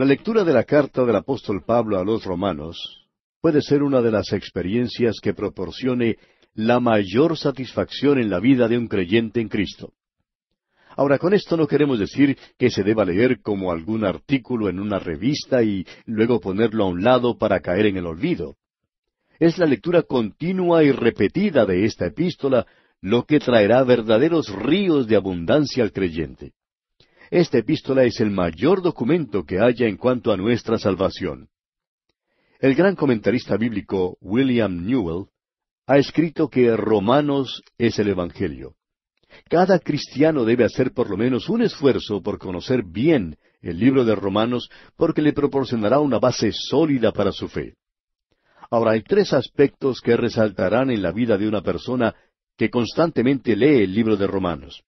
La lectura de la carta del apóstol Pablo a los romanos puede ser una de las experiencias que proporcione la mayor satisfacción en la vida de un creyente en Cristo. Ahora, con esto no queremos decir que se deba leer como algún artículo en una revista y luego ponerlo a un lado para caer en el olvido. Es la lectura continua y repetida de esta epístola lo que traerá verdaderos ríos de abundancia al creyente. Esta epístola es el mayor documento que haya en cuanto a nuestra salvación. El gran comentarista bíblico William Newell ha escrito que Romanos es el Evangelio. Cada cristiano debe hacer por lo menos un esfuerzo por conocer bien el libro de Romanos porque le proporcionará una base sólida para su fe. Ahora hay tres aspectos que resaltarán en la vida de una persona que constantemente lee el libro de Romanos.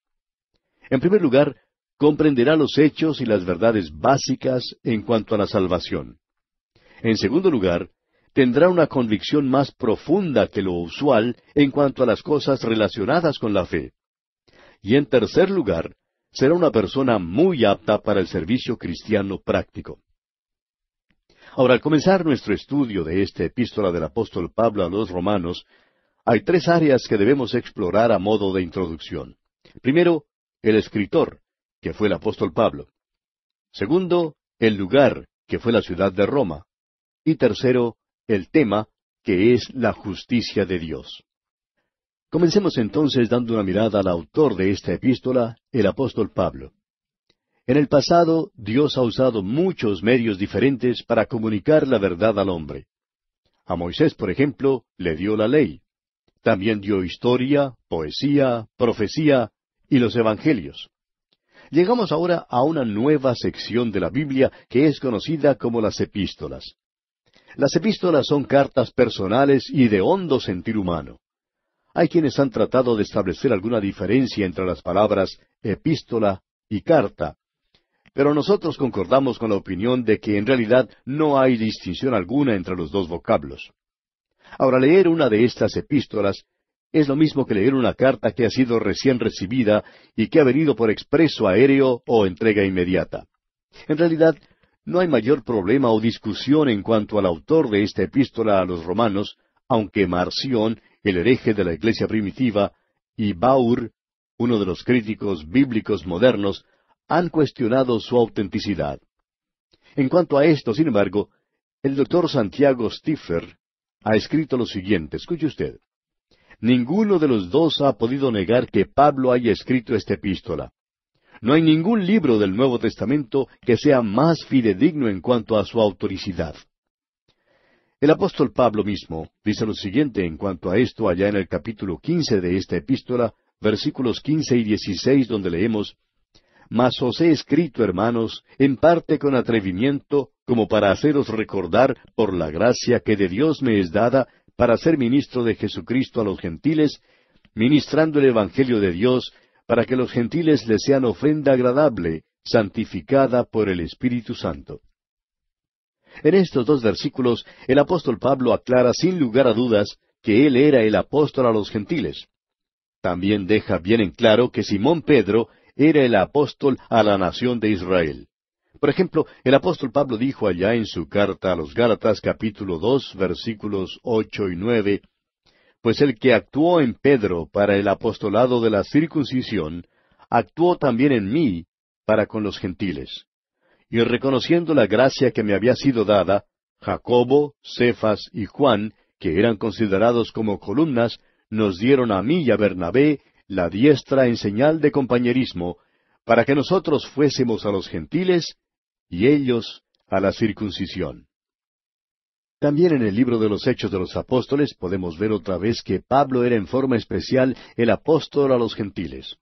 En primer lugar, comprenderá los hechos y las verdades básicas en cuanto a la salvación. En segundo lugar, tendrá una convicción más profunda que lo usual en cuanto a las cosas relacionadas con la fe. Y en tercer lugar, será una persona muy apta para el servicio cristiano práctico. Ahora, al comenzar nuestro estudio de esta epístola del apóstol Pablo a los romanos, hay tres áreas que debemos explorar a modo de introducción. Primero, el escritor que fue el apóstol Pablo. Segundo, el lugar, que fue la ciudad de Roma. Y tercero, el tema, que es la justicia de Dios. Comencemos entonces dando una mirada al autor de esta epístola, el apóstol Pablo. En el pasado, Dios ha usado muchos medios diferentes para comunicar la verdad al hombre. A Moisés, por ejemplo, le dio la ley. También dio historia, poesía, profecía y los evangelios. Llegamos ahora a una nueva sección de la Biblia que es conocida como las epístolas. Las epístolas son cartas personales y de hondo sentir humano. Hay quienes han tratado de establecer alguna diferencia entre las palabras epístola y carta, pero nosotros concordamos con la opinión de que en realidad no hay distinción alguna entre los dos vocablos. Ahora leer una de estas epístolas es lo mismo que leer una carta que ha sido recién recibida y que ha venido por expreso aéreo o entrega inmediata. En realidad, no hay mayor problema o discusión en cuanto al autor de esta epístola a los romanos, aunque Marción, el hereje de la iglesia primitiva, y Baur, uno de los críticos bíblicos modernos, han cuestionado su autenticidad. En cuanto a esto, sin embargo, el doctor Santiago Stiffer ha escrito lo siguiente, escuche usted. Ninguno de los dos ha podido negar que Pablo haya escrito esta epístola. No hay ningún libro del Nuevo Testamento que sea más fidedigno en cuanto a su autoricidad. El apóstol Pablo mismo dice lo siguiente en cuanto a esto allá en el capítulo quince de esta epístola, versículos quince y dieciséis, donde leemos Mas os he escrito, hermanos, en parte con atrevimiento, como para haceros recordar, por la gracia que de Dios me es dada, para ser ministro de Jesucristo a los gentiles, ministrando el Evangelio de Dios, para que los gentiles le sean ofrenda agradable, santificada por el Espíritu Santo. En estos dos versículos, el apóstol Pablo aclara sin lugar a dudas que él era el apóstol a los gentiles. También deja bien en claro que Simón Pedro era el apóstol a la nación de Israel. Por ejemplo, el apóstol Pablo dijo allá en su carta a los Gálatas capítulo dos versículos ocho y nueve, Pues el que actuó en Pedro para el apostolado de la circuncisión, actuó también en mí para con los gentiles. Y reconociendo la gracia que me había sido dada, Jacobo, Cefas y Juan, que eran considerados como columnas, nos dieron a mí y a Bernabé la diestra en señal de compañerismo, para que nosotros fuésemos a los gentiles y ellos a la circuncisión. También en el libro de los Hechos de los Apóstoles podemos ver otra vez que Pablo era en forma especial el apóstol a los gentiles.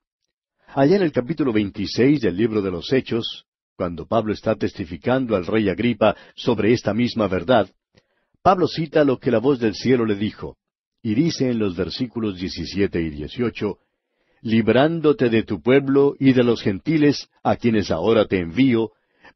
Allá en el capítulo 26 del libro de los Hechos, cuando Pablo está testificando al rey Agripa sobre esta misma verdad, Pablo cita lo que la voz del cielo le dijo, y dice en los versículos 17 y 18, librándote de tu pueblo y de los gentiles a quienes ahora te envío,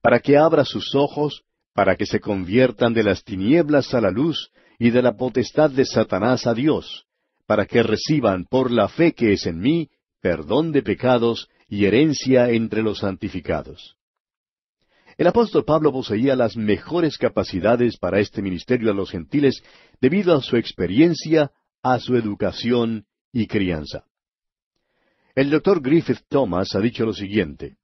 para que abra sus ojos, para que se conviertan de las tinieblas a la luz y de la potestad de Satanás a Dios, para que reciban por la fe que es en mí perdón de pecados y herencia entre los santificados. El apóstol Pablo poseía las mejores capacidades para este ministerio a los gentiles debido a su experiencia, a su educación y crianza. El doctor Griffith Thomas ha dicho lo siguiente.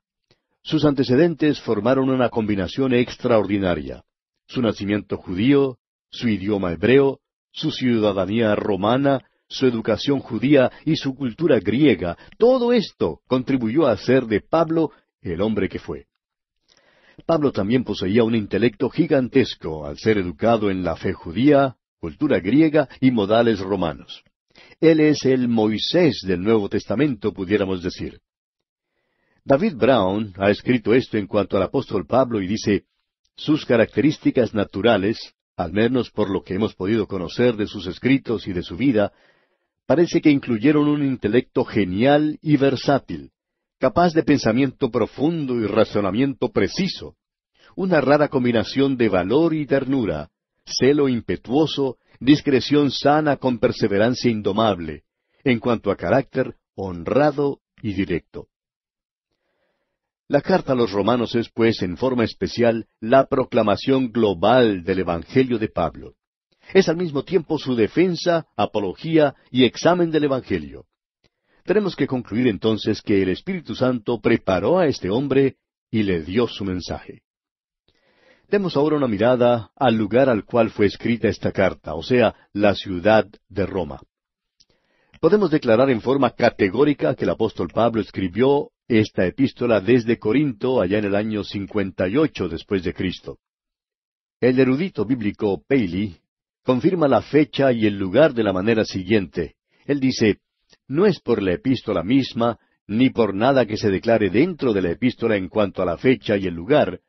Sus antecedentes formaron una combinación extraordinaria. Su nacimiento judío, su idioma hebreo, su ciudadanía romana, su educación judía y su cultura griega, todo esto contribuyó a hacer de Pablo el hombre que fue. Pablo también poseía un intelecto gigantesco al ser educado en la fe judía, cultura griega y modales romanos. Él es el Moisés del Nuevo Testamento, pudiéramos decir. David Brown ha escrito esto en cuanto al apóstol Pablo y dice, sus características naturales, al menos por lo que hemos podido conocer de sus escritos y de su vida, parece que incluyeron un intelecto genial y versátil, capaz de pensamiento profundo y razonamiento preciso, una rara combinación de valor y ternura, celo impetuoso, discreción sana con perseverancia indomable, en cuanto a carácter honrado y directo. La carta a los romanos es, pues, en forma especial, la proclamación global del Evangelio de Pablo. Es al mismo tiempo su defensa, apología y examen del Evangelio. Tenemos que concluir entonces que el Espíritu Santo preparó a este hombre y le dio su mensaje. Demos ahora una mirada al lugar al cual fue escrita esta carta, o sea, la ciudad de Roma podemos declarar en forma categórica que el apóstol Pablo escribió esta epístola desde Corinto allá en el año 58 después de Cristo. El erudito bíblico Paley confirma la fecha y el lugar de la manera siguiente. Él dice, no es por la epístola misma, ni por nada que se declare dentro de la epístola en cuanto a la fecha y el lugar,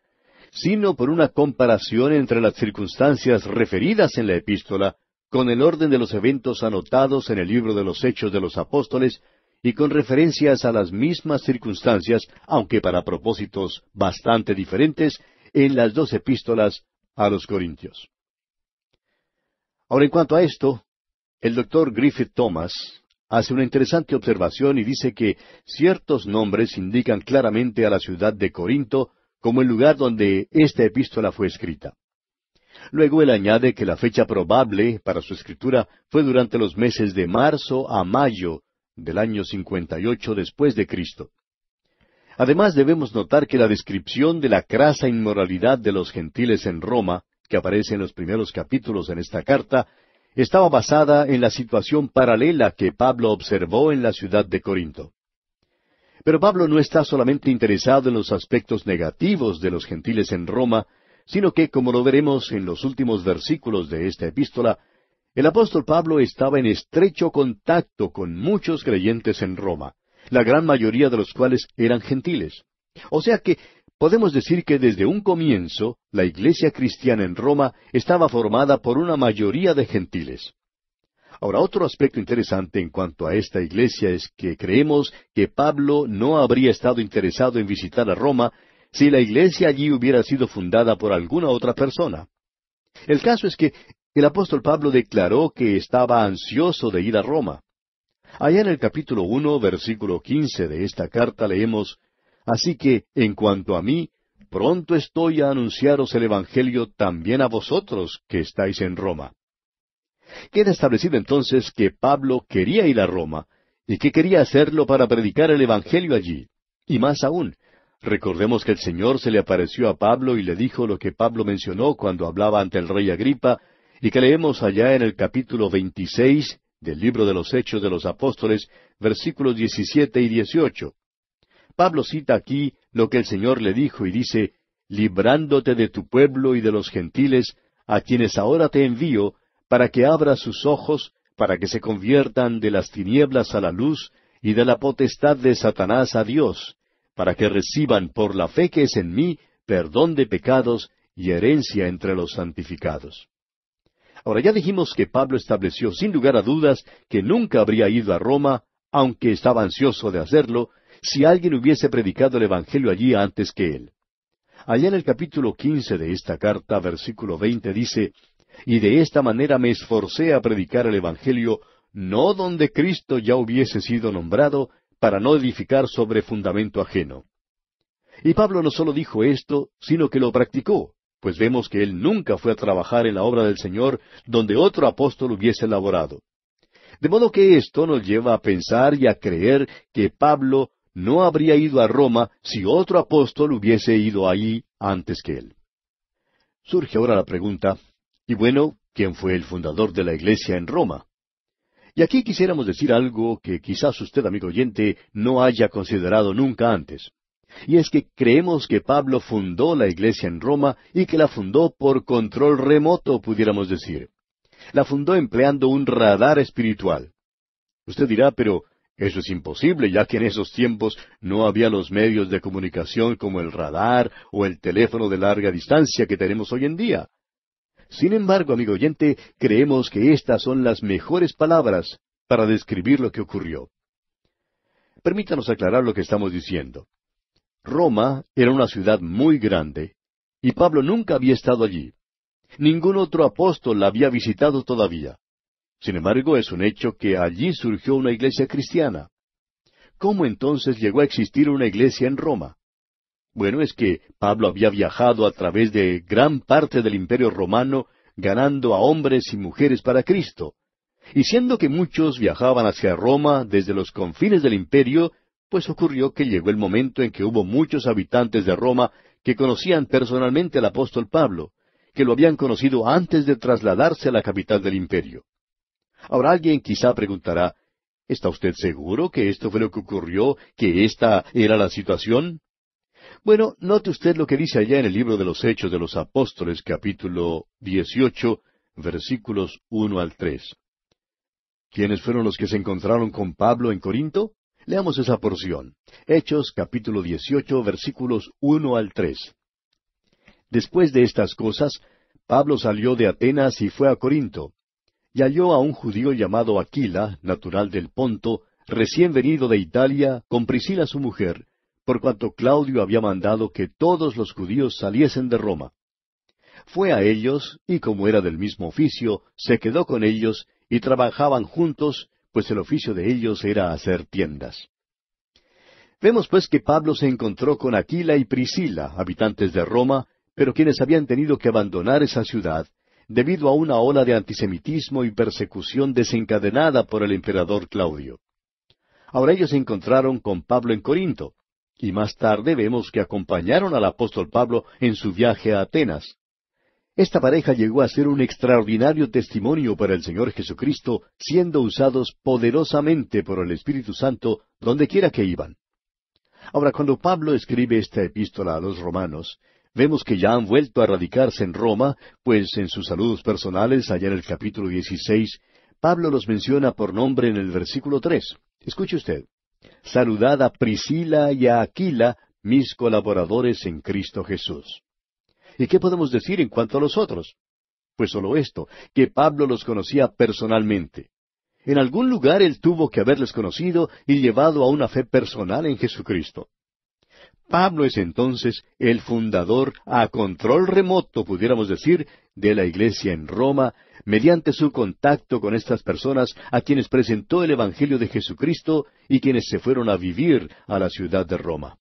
sino por una comparación entre las circunstancias referidas en la epístola con el orden de los eventos anotados en el libro de los Hechos de los Apóstoles y con referencias a las mismas circunstancias, aunque para propósitos bastante diferentes, en las dos epístolas a los Corintios. Ahora, en cuanto a esto, el doctor Griffith Thomas hace una interesante observación y dice que ciertos nombres indican claramente a la ciudad de Corinto como el lugar donde esta epístola fue escrita. Luego él añade que la fecha probable para su escritura fue durante los meses de marzo a mayo del año 58 después de Cristo. Además debemos notar que la descripción de la crasa inmoralidad de los gentiles en Roma, que aparece en los primeros capítulos en esta carta, estaba basada en la situación paralela que Pablo observó en la ciudad de Corinto. Pero Pablo no está solamente interesado en los aspectos negativos de los gentiles en Roma, sino que, como lo veremos en los últimos versículos de esta epístola, el apóstol Pablo estaba en estrecho contacto con muchos creyentes en Roma, la gran mayoría de los cuales eran gentiles. O sea que podemos decir que desde un comienzo la iglesia cristiana en Roma estaba formada por una mayoría de gentiles. Ahora, otro aspecto interesante en cuanto a esta iglesia es que creemos que Pablo no habría estado interesado en visitar a Roma si la iglesia allí hubiera sido fundada por alguna otra persona. El caso es que el apóstol Pablo declaró que estaba ansioso de ir a Roma. Allá en el capítulo uno, versículo quince de esta carta leemos Así que, en cuanto a mí, pronto estoy a anunciaros el Evangelio también a vosotros que estáis en Roma. Queda establecido entonces que Pablo quería ir a Roma y que quería hacerlo para predicar el Evangelio allí. Y más aún, Recordemos que el Señor se le apareció a Pablo y le dijo lo que Pablo mencionó cuando hablaba ante el rey Agripa, y que leemos allá en el capítulo veintiséis, del libro de los Hechos de los Apóstoles, versículos diecisiete y dieciocho. Pablo cita aquí lo que el Señor le dijo y dice, librándote de tu pueblo y de los gentiles, a quienes ahora te envío, para que abra sus ojos, para que se conviertan de las tinieblas a la luz, y de la potestad de Satanás a Dios, para que reciban por la fe que es en mí perdón de pecados y herencia entre los santificados. Ahora ya dijimos que Pablo estableció sin lugar a dudas que nunca habría ido a Roma, aunque estaba ansioso de hacerlo, si alguien hubiese predicado el Evangelio allí antes que él. Allá en el capítulo quince de esta carta, versículo veinte, dice Y de esta manera me esforcé a predicar el Evangelio, no donde Cristo ya hubiese sido nombrado, para no edificar sobre fundamento ajeno. Y Pablo no solo dijo esto, sino que lo practicó, pues vemos que él nunca fue a trabajar en la obra del Señor donde otro apóstol hubiese elaborado. De modo que esto nos lleva a pensar y a creer que Pablo no habría ido a Roma si otro apóstol hubiese ido allí antes que él. Surge ahora la pregunta, y bueno, ¿quién fue el fundador de la iglesia en Roma? Y aquí quisiéramos decir algo que quizás usted, amigo oyente, no haya considerado nunca antes. Y es que creemos que Pablo fundó la iglesia en Roma y que la fundó por control remoto, pudiéramos decir. La fundó empleando un radar espiritual. Usted dirá, pero eso es imposible, ya que en esos tiempos no había los medios de comunicación como el radar o el teléfono de larga distancia que tenemos hoy en día. Sin embargo, amigo oyente, creemos que estas son las mejores palabras para describir lo que ocurrió. Permítanos aclarar lo que estamos diciendo. Roma era una ciudad muy grande, y Pablo nunca había estado allí. Ningún otro apóstol la había visitado todavía. Sin embargo, es un hecho que allí surgió una iglesia cristiana. ¿Cómo entonces llegó a existir una iglesia en Roma? Bueno, es que Pablo había viajado a través de gran parte del imperio romano, ganando a hombres y mujeres para Cristo. Y siendo que muchos viajaban hacia Roma desde los confines del imperio, pues ocurrió que llegó el momento en que hubo muchos habitantes de Roma que conocían personalmente al apóstol Pablo, que lo habían conocido antes de trasladarse a la capital del imperio. Ahora alguien quizá preguntará, ¿está usted seguro que esto fue lo que ocurrió, que esta era la situación? Bueno, note usted lo que dice allá en el libro de los Hechos de los Apóstoles, capítulo 18, versículos 1 al 3. ¿Quiénes fueron los que se encontraron con Pablo en Corinto? Leamos esa porción. Hechos capítulo 18 versículos 1 al tres. Después de estas cosas, Pablo salió de Atenas y fue a Corinto, y halló a un judío llamado Aquila, natural del Ponto, recién venido de Italia, con Priscila su mujer, por cuanto Claudio había mandado que todos los judíos saliesen de Roma. Fue a ellos, y como era del mismo oficio, se quedó con ellos, y trabajaban juntos, pues el oficio de ellos era hacer tiendas. Vemos pues que Pablo se encontró con Aquila y Priscila, habitantes de Roma, pero quienes habían tenido que abandonar esa ciudad debido a una ola de antisemitismo y persecución desencadenada por el emperador Claudio. Ahora ellos se encontraron con Pablo en Corinto, y más tarde vemos que acompañaron al apóstol Pablo en su viaje a Atenas. Esta pareja llegó a ser un extraordinario testimonio para el Señor Jesucristo, siendo usados poderosamente por el Espíritu Santo donde quiera que iban. Ahora, cuando Pablo escribe esta epístola a los romanos, vemos que ya han vuelto a radicarse en Roma, pues en sus saludos personales, allá en el capítulo 16, Pablo los menciona por nombre en el versículo 3. Escuche usted. Saludad a Priscila y a Aquila, mis colaboradores en Cristo Jesús. ¿Y qué podemos decir en cuanto a los otros? Pues solo esto, que Pablo los conocía personalmente. En algún lugar él tuvo que haberles conocido y llevado a una fe personal en Jesucristo. Pablo es entonces el fundador a control remoto, pudiéramos decir, de la iglesia en Roma, mediante su contacto con estas personas a quienes presentó el Evangelio de Jesucristo y quienes se fueron a vivir a la ciudad de Roma.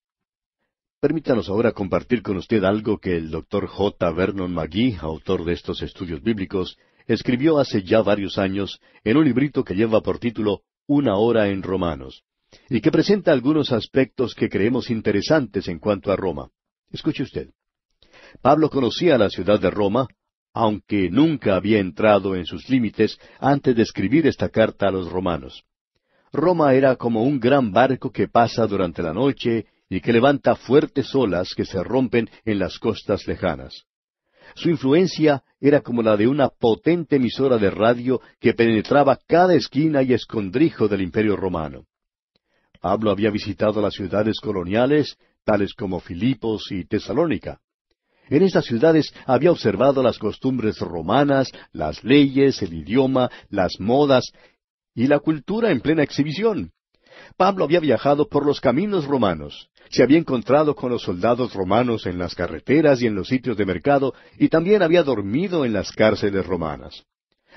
Permítanos ahora compartir con usted algo que el doctor J. Vernon McGee, autor de estos estudios bíblicos, escribió hace ya varios años en un librito que lleva por título Una hora en Romanos y que presenta algunos aspectos que creemos interesantes en cuanto a Roma. Escuche usted. Pablo conocía la ciudad de Roma, aunque nunca había entrado en sus límites antes de escribir esta carta a los romanos. Roma era como un gran barco que pasa durante la noche y que levanta fuertes olas que se rompen en las costas lejanas. Su influencia era como la de una potente emisora de radio que penetraba cada esquina y escondrijo del imperio romano. Pablo había visitado las ciudades coloniales, tales como Filipos y Tesalónica. En estas ciudades había observado las costumbres romanas, las leyes, el idioma, las modas y la cultura en plena exhibición. Pablo había viajado por los caminos romanos, se había encontrado con los soldados romanos en las carreteras y en los sitios de mercado, y también había dormido en las cárceles romanas.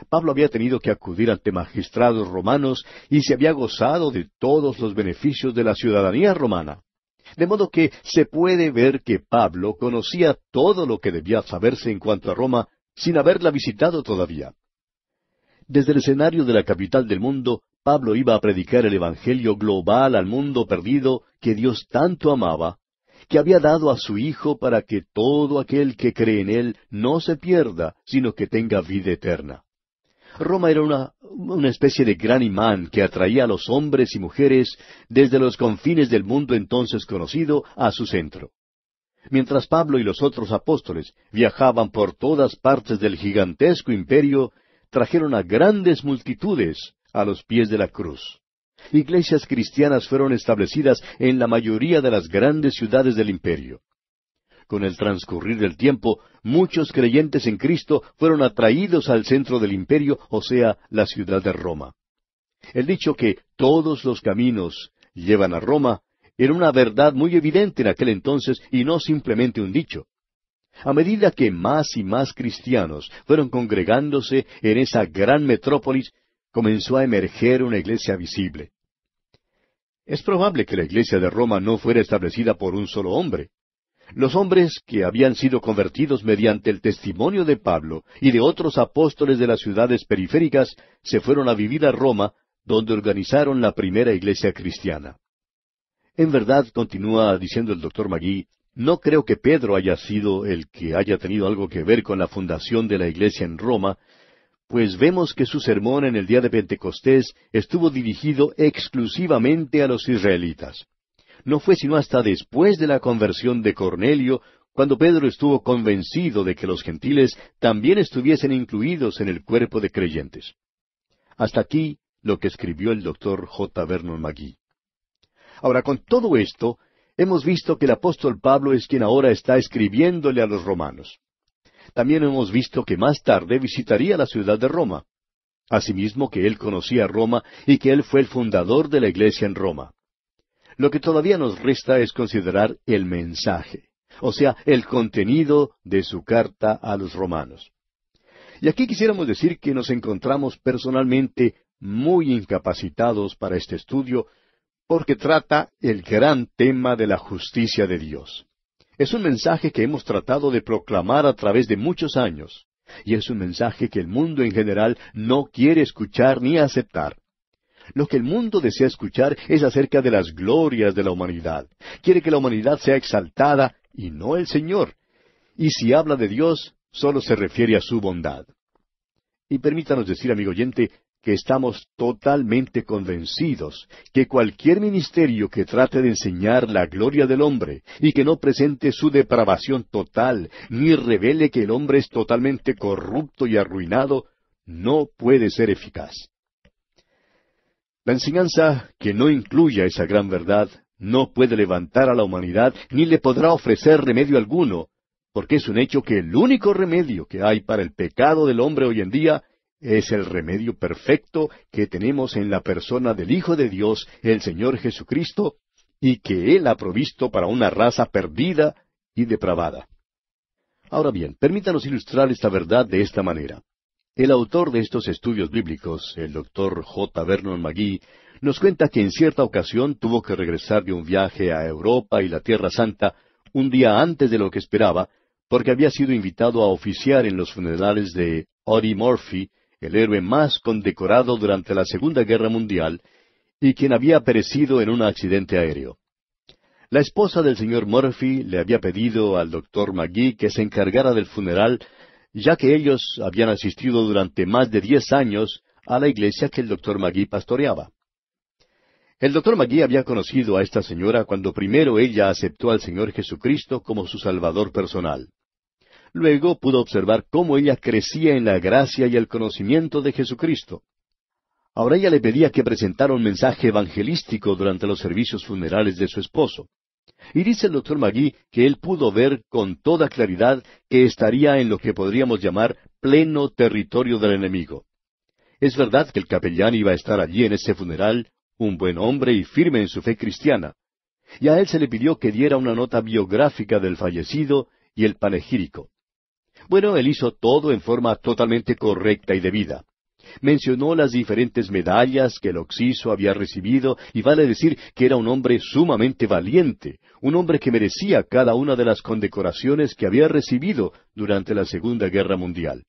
Pablo había tenido que acudir ante magistrados romanos y se había gozado de todos los beneficios de la ciudadanía romana. De modo que se puede ver que Pablo conocía todo lo que debía saberse en cuanto a Roma sin haberla visitado todavía. Desde el escenario de la capital del mundo, Pablo iba a predicar el Evangelio global al mundo perdido que Dios tanto amaba, que había dado a su Hijo para que todo aquel que cree en Él no se pierda, sino que tenga vida eterna. Roma era una, especie de gran imán que atraía a los hombres y mujeres desde los confines del mundo entonces conocido a su centro. Mientras Pablo y los otros apóstoles viajaban por todas partes del gigantesco imperio, trajeron a grandes multitudes a los pies de la cruz. Iglesias cristianas fueron establecidas en la mayoría de las grandes ciudades del imperio con el transcurrir del tiempo, muchos creyentes en Cristo fueron atraídos al centro del imperio, o sea, la ciudad de Roma. El dicho que todos los caminos llevan a Roma era una verdad muy evidente en aquel entonces y no simplemente un dicho. A medida que más y más cristianos fueron congregándose en esa gran metrópolis, comenzó a emerger una iglesia visible. Es probable que la iglesia de Roma no fuera establecida por un solo hombre. Los hombres que habían sido convertidos mediante el testimonio de Pablo y de otros apóstoles de las ciudades periféricas se fueron a vivir a Roma, donde organizaron la primera iglesia cristiana. En verdad, continúa diciendo el doctor Magui, no creo que Pedro haya sido el que haya tenido algo que ver con la fundación de la iglesia en Roma, pues vemos que su sermón en el día de Pentecostés estuvo dirigido exclusivamente a los israelitas no fue sino hasta después de la conversión de Cornelio, cuando Pedro estuvo convencido de que los gentiles también estuviesen incluidos en el cuerpo de creyentes. Hasta aquí lo que escribió el doctor J. Vernon Magui. Ahora, con todo esto, hemos visto que el apóstol Pablo es quien ahora está escribiéndole a los romanos. También hemos visto que más tarde visitaría la ciudad de Roma. Asimismo que él conocía Roma y que él fue el fundador de la iglesia en Roma. Lo que todavía nos resta es considerar el mensaje, o sea, el contenido de su carta a los romanos. Y aquí quisiéramos decir que nos encontramos personalmente muy incapacitados para este estudio porque trata el gran tema de la justicia de Dios. Es un mensaje que hemos tratado de proclamar a través de muchos años, y es un mensaje que el mundo en general no quiere escuchar ni aceptar. Lo que el mundo desea escuchar es acerca de las glorias de la humanidad. Quiere que la humanidad sea exaltada y no el Señor. Y si habla de Dios, solo se refiere a su bondad. Y permítanos decir, amigo oyente, que estamos totalmente convencidos que cualquier ministerio que trate de enseñar la gloria del hombre y que no presente su depravación total, ni revele que el hombre es totalmente corrupto y arruinado, no puede ser eficaz. La enseñanza que no incluya esa gran verdad no puede levantar a la humanidad ni le podrá ofrecer remedio alguno, porque es un hecho que el único remedio que hay para el pecado del hombre hoy en día es el remedio perfecto que tenemos en la persona del Hijo de Dios, el Señor Jesucristo, y que Él ha provisto para una raza perdida y depravada. Ahora bien, permítanos ilustrar esta verdad de esta manera. El autor de estos estudios bíblicos, el doctor J. Vernon McGee, nos cuenta que en cierta ocasión tuvo que regresar de un viaje a Europa y la Tierra Santa un día antes de lo que esperaba, porque había sido invitado a oficiar en los funerales de Audie Murphy, el héroe más condecorado durante la Segunda Guerra Mundial y quien había perecido en un accidente aéreo. La esposa del señor Murphy le había pedido al doctor McGee que se encargara del funeral ya que ellos habían asistido durante más de diez años a la iglesia que el doctor Magui pastoreaba. El doctor Magui había conocido a esta señora cuando primero ella aceptó al Señor Jesucristo como su Salvador personal. Luego pudo observar cómo ella crecía en la gracia y el conocimiento de Jesucristo. Ahora ella le pedía que presentara un mensaje evangelístico durante los servicios funerales de su esposo. Y dice el doctor Magui que él pudo ver con toda claridad que estaría en lo que podríamos llamar pleno territorio del enemigo. Es verdad que el capellán iba a estar allí en ese funeral, un buen hombre y firme en su fe cristiana. Y a él se le pidió que diera una nota biográfica del fallecido y el panegírico. Bueno, él hizo todo en forma totalmente correcta y debida. Mencionó las diferentes medallas que el Oxiso había recibido y vale decir que era un hombre sumamente valiente, un hombre que merecía cada una de las condecoraciones que había recibido durante la Segunda Guerra Mundial.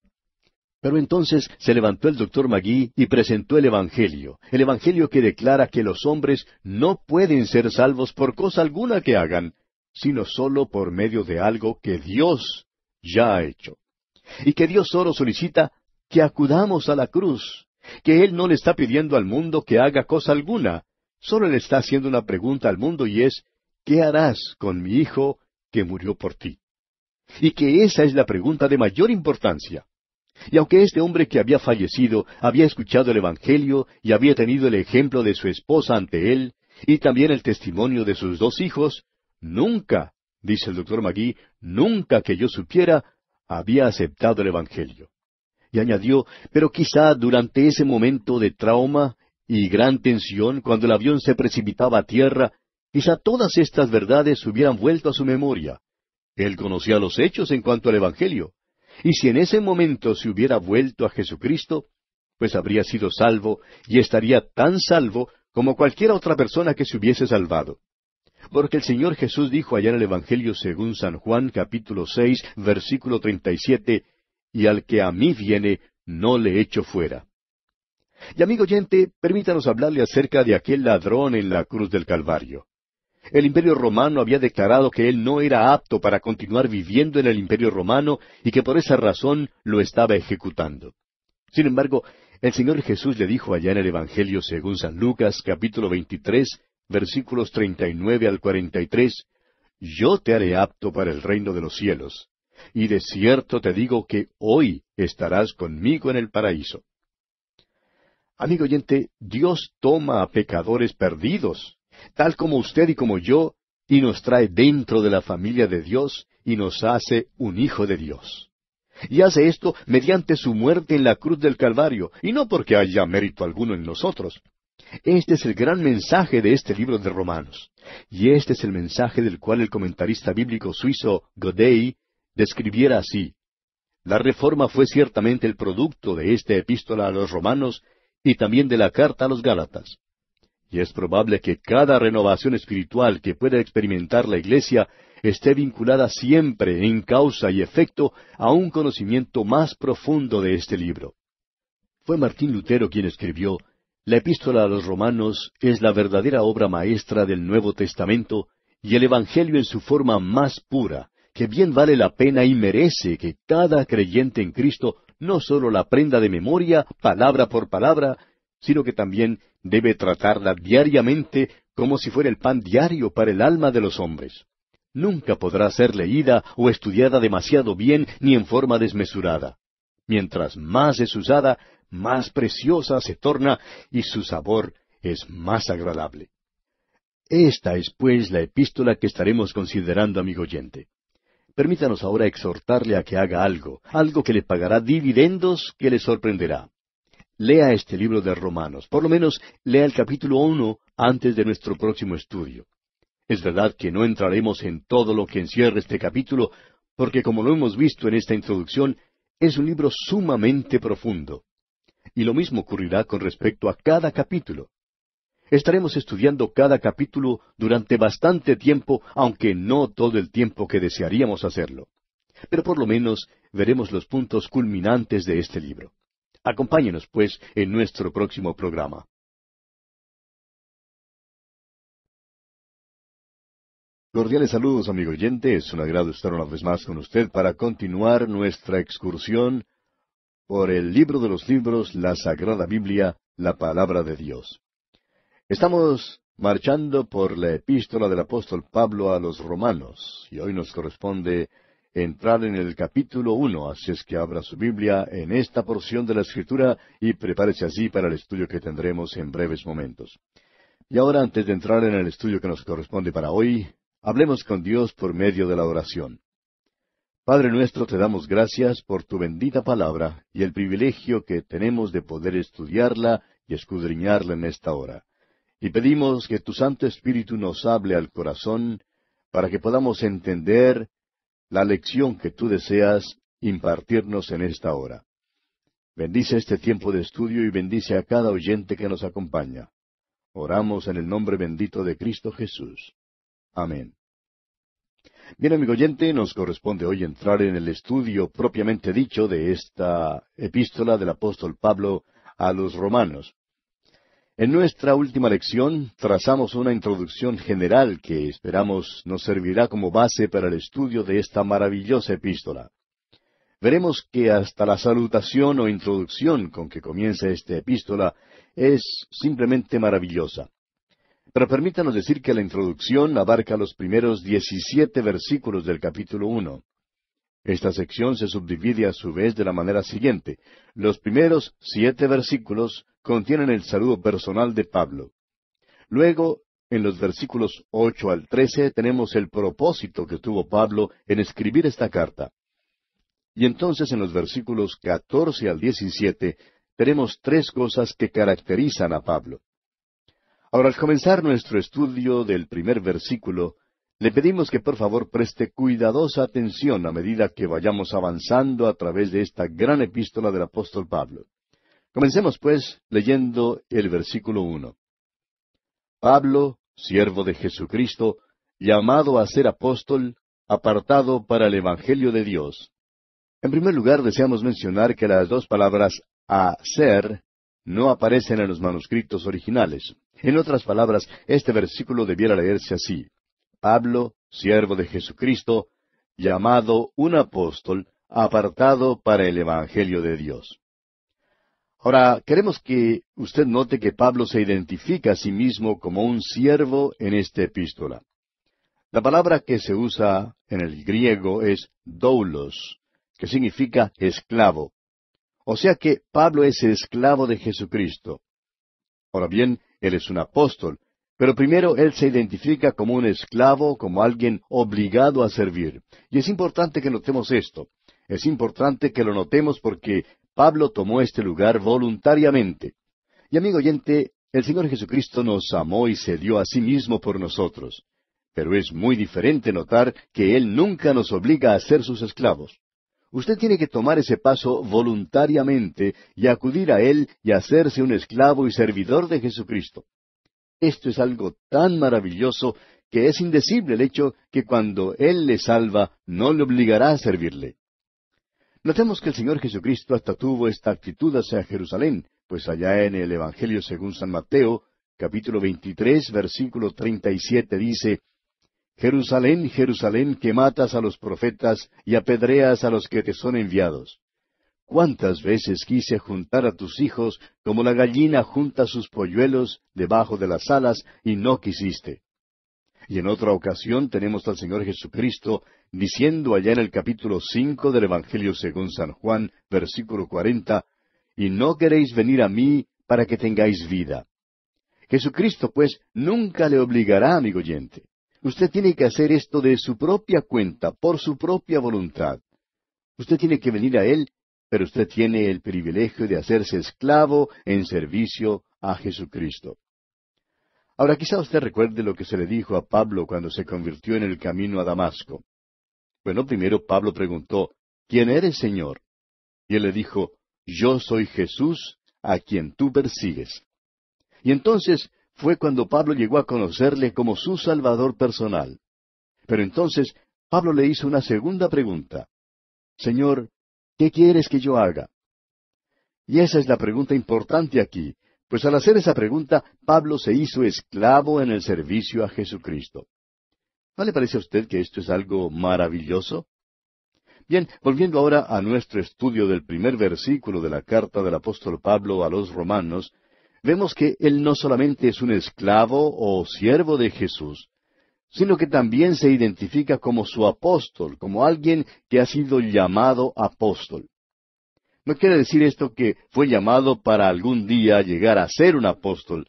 Pero entonces se levantó el doctor Magui y presentó el Evangelio, el Evangelio que declara que los hombres no pueden ser salvos por cosa alguna que hagan, sino sólo por medio de algo que Dios ya ha hecho. Y que Dios solo solicita que acudamos a la cruz, que Él no le está pidiendo al mundo que haga cosa alguna, solo le está haciendo una pregunta al mundo y es, ¿qué harás con mi hijo que murió por ti? Y que esa es la pregunta de mayor importancia. Y aunque este hombre que había fallecido había escuchado el Evangelio y había tenido el ejemplo de su esposa ante él, y también el testimonio de sus dos hijos, nunca, dice el doctor Magui, nunca que yo supiera, había aceptado el Evangelio. Y añadió, pero quizá durante ese momento de trauma y gran tensión, cuando el avión se precipitaba a tierra, quizá todas estas verdades hubieran vuelto a su memoria. Él conocía los hechos en cuanto al Evangelio. Y si en ese momento se hubiera vuelto a Jesucristo, pues habría sido salvo y estaría tan salvo como cualquier otra persona que se hubiese salvado. Porque el Señor Jesús dijo allá en el Evangelio según San Juan capítulo seis versículo treinta y siete y al que a mí viene, no le echo fuera. Y amigo oyente, permítanos hablarle acerca de aquel ladrón en la cruz del Calvario. El imperio romano había declarado que él no era apto para continuar viviendo en el imperio romano y que por esa razón lo estaba ejecutando. Sin embargo, el Señor Jesús le dijo allá en el Evangelio según San Lucas capítulo 23 versículos 39 al 43, Yo te haré apto para el reino de los cielos y de cierto te digo que hoy estarás conmigo en el paraíso. Amigo oyente, Dios toma a pecadores perdidos, tal como usted y como yo, y nos trae dentro de la familia de Dios y nos hace un hijo de Dios. Y hace esto mediante su muerte en la cruz del Calvario, y no porque haya mérito alguno en nosotros. Este es el gran mensaje de este libro de Romanos. Y este es el mensaje del cual el comentarista bíblico suizo Godey describiera así. La reforma fue ciertamente el producto de esta epístola a los romanos y también de la carta a los Gálatas. Y es probable que cada renovación espiritual que pueda experimentar la Iglesia esté vinculada siempre en causa y efecto a un conocimiento más profundo de este libro. Fue Martín Lutero quien escribió, La epístola a los romanos es la verdadera obra maestra del Nuevo Testamento y el Evangelio en su forma más pura, que bien vale la pena y merece que cada creyente en Cristo no sólo la prenda de memoria, palabra por palabra, sino que también debe tratarla diariamente como si fuera el pan diario para el alma de los hombres. Nunca podrá ser leída o estudiada demasiado bien ni en forma desmesurada. Mientras más es usada, más preciosa se torna y su sabor es más agradable. Esta es pues la epístola que estaremos considerando, amigo oyente. Permítanos ahora exhortarle a que haga algo, algo que le pagará dividendos que le sorprenderá. Lea este libro de Romanos, por lo menos lea el capítulo uno antes de nuestro próximo estudio. Es verdad que no entraremos en todo lo que encierra este capítulo, porque como lo hemos visto en esta introducción, es un libro sumamente profundo. Y lo mismo ocurrirá con respecto a cada capítulo. Estaremos estudiando cada capítulo durante bastante tiempo, aunque no todo el tiempo que desearíamos hacerlo. Pero por lo menos veremos los puntos culminantes de este libro. Acompáñenos, pues, en nuestro próximo programa. Cordiales saludos, amigo oyente. Es un agrado estar una vez más con usted para continuar nuestra excursión por el libro de los libros, la Sagrada Biblia, la palabra de Dios. Estamos marchando por la epístola del apóstol Pablo a los romanos, y hoy nos corresponde entrar en el capítulo uno, así es que abra su Biblia en esta porción de la Escritura y prepárese así para el estudio que tendremos en breves momentos. Y ahora, antes de entrar en el estudio que nos corresponde para hoy, hablemos con Dios por medio de la oración. Padre nuestro, te damos gracias por tu bendita palabra y el privilegio que tenemos de poder estudiarla y escudriñarla en esta hora y pedimos que tu Santo Espíritu nos hable al corazón para que podamos entender la lección que tú deseas impartirnos en esta hora. Bendice este tiempo de estudio y bendice a cada oyente que nos acompaña. Oramos en el nombre bendito de Cristo Jesús. Amén. Bien, amigo oyente, nos corresponde hoy entrar en el estudio propiamente dicho de esta epístola del apóstol Pablo a los romanos. En nuestra última lección trazamos una introducción general que esperamos nos servirá como base para el estudio de esta maravillosa epístola. Veremos que hasta la salutación o introducción con que comienza esta epístola es simplemente maravillosa. Pero permítanos decir que la introducción abarca los primeros diecisiete versículos del capítulo uno. Esta sección se subdivide a su vez de la manera siguiente. Los primeros siete versículos contienen el saludo personal de Pablo. Luego, en los versículos ocho al trece tenemos el propósito que tuvo Pablo en escribir esta carta. Y entonces en los versículos catorce al diecisiete tenemos tres cosas que caracterizan a Pablo. Ahora, al comenzar nuestro estudio del primer versículo, le pedimos que por favor preste cuidadosa atención a medida que vayamos avanzando a través de esta gran epístola del apóstol Pablo. Comencemos pues leyendo el versículo uno. Pablo, siervo de Jesucristo, llamado a ser apóstol, apartado para el Evangelio de Dios. En primer lugar, deseamos mencionar que las dos palabras a ser no aparecen en los manuscritos originales. En otras palabras, este versículo debiera leerse así. Pablo, siervo de Jesucristo, llamado un apóstol, apartado para el Evangelio de Dios. Ahora, queremos que usted note que Pablo se identifica a sí mismo como un siervo en esta epístola. La palabra que se usa en el griego es doulos, que significa esclavo. O sea que Pablo es esclavo de Jesucristo. Ahora bien, él es un apóstol, pero primero él se identifica como un esclavo, como alguien obligado a servir. Y es importante que notemos esto. Es importante que lo notemos porque Pablo tomó este lugar voluntariamente. Y amigo oyente, el Señor Jesucristo nos amó y se dio a sí mismo por nosotros. Pero es muy diferente notar que Él nunca nos obliga a ser sus esclavos. Usted tiene que tomar ese paso voluntariamente y acudir a Él y hacerse un esclavo y servidor de Jesucristo. Esto es algo tan maravilloso que es indecible el hecho que cuando Él le salva, no le obligará a servirle. Notemos que el Señor Jesucristo hasta tuvo esta actitud hacia Jerusalén, pues allá en el Evangelio según San Mateo, capítulo veintitrés, versículo siete dice, Jerusalén, Jerusalén, que matas a los profetas y apedreas a los que te son enviados. ¿Cuántas veces quise juntar a tus hijos como la gallina junta sus polluelos debajo de las alas y no quisiste? Y en otra ocasión tenemos al Señor Jesucristo diciendo allá en el capítulo cinco del Evangelio según San Juan, versículo cuarenta, y no queréis venir a mí para que tengáis vida. Jesucristo, pues, nunca le obligará, amigo oyente. Usted tiene que hacer esto de su propia cuenta, por su propia voluntad. Usted tiene que venir a Él pero usted tiene el privilegio de hacerse esclavo en servicio a Jesucristo. Ahora quizá usted recuerde lo que se le dijo a Pablo cuando se convirtió en el camino a Damasco. Bueno, primero Pablo preguntó, ¿quién eres, Señor? Y él le dijo, Yo soy Jesús, a quien tú persigues. Y entonces fue cuando Pablo llegó a conocerle como su Salvador personal. Pero entonces Pablo le hizo una segunda pregunta. Señor, ¿Qué quieres que yo haga? Y esa es la pregunta importante aquí, pues al hacer esa pregunta, Pablo se hizo esclavo en el servicio a Jesucristo. ¿No le parece a usted que esto es algo maravilloso? Bien, volviendo ahora a nuestro estudio del primer versículo de la carta del apóstol Pablo a los romanos, vemos que él no solamente es un esclavo o siervo de Jesús, sino que también se identifica como su apóstol, como alguien que ha sido llamado apóstol. No quiere decir esto que fue llamado para algún día llegar a ser un apóstol,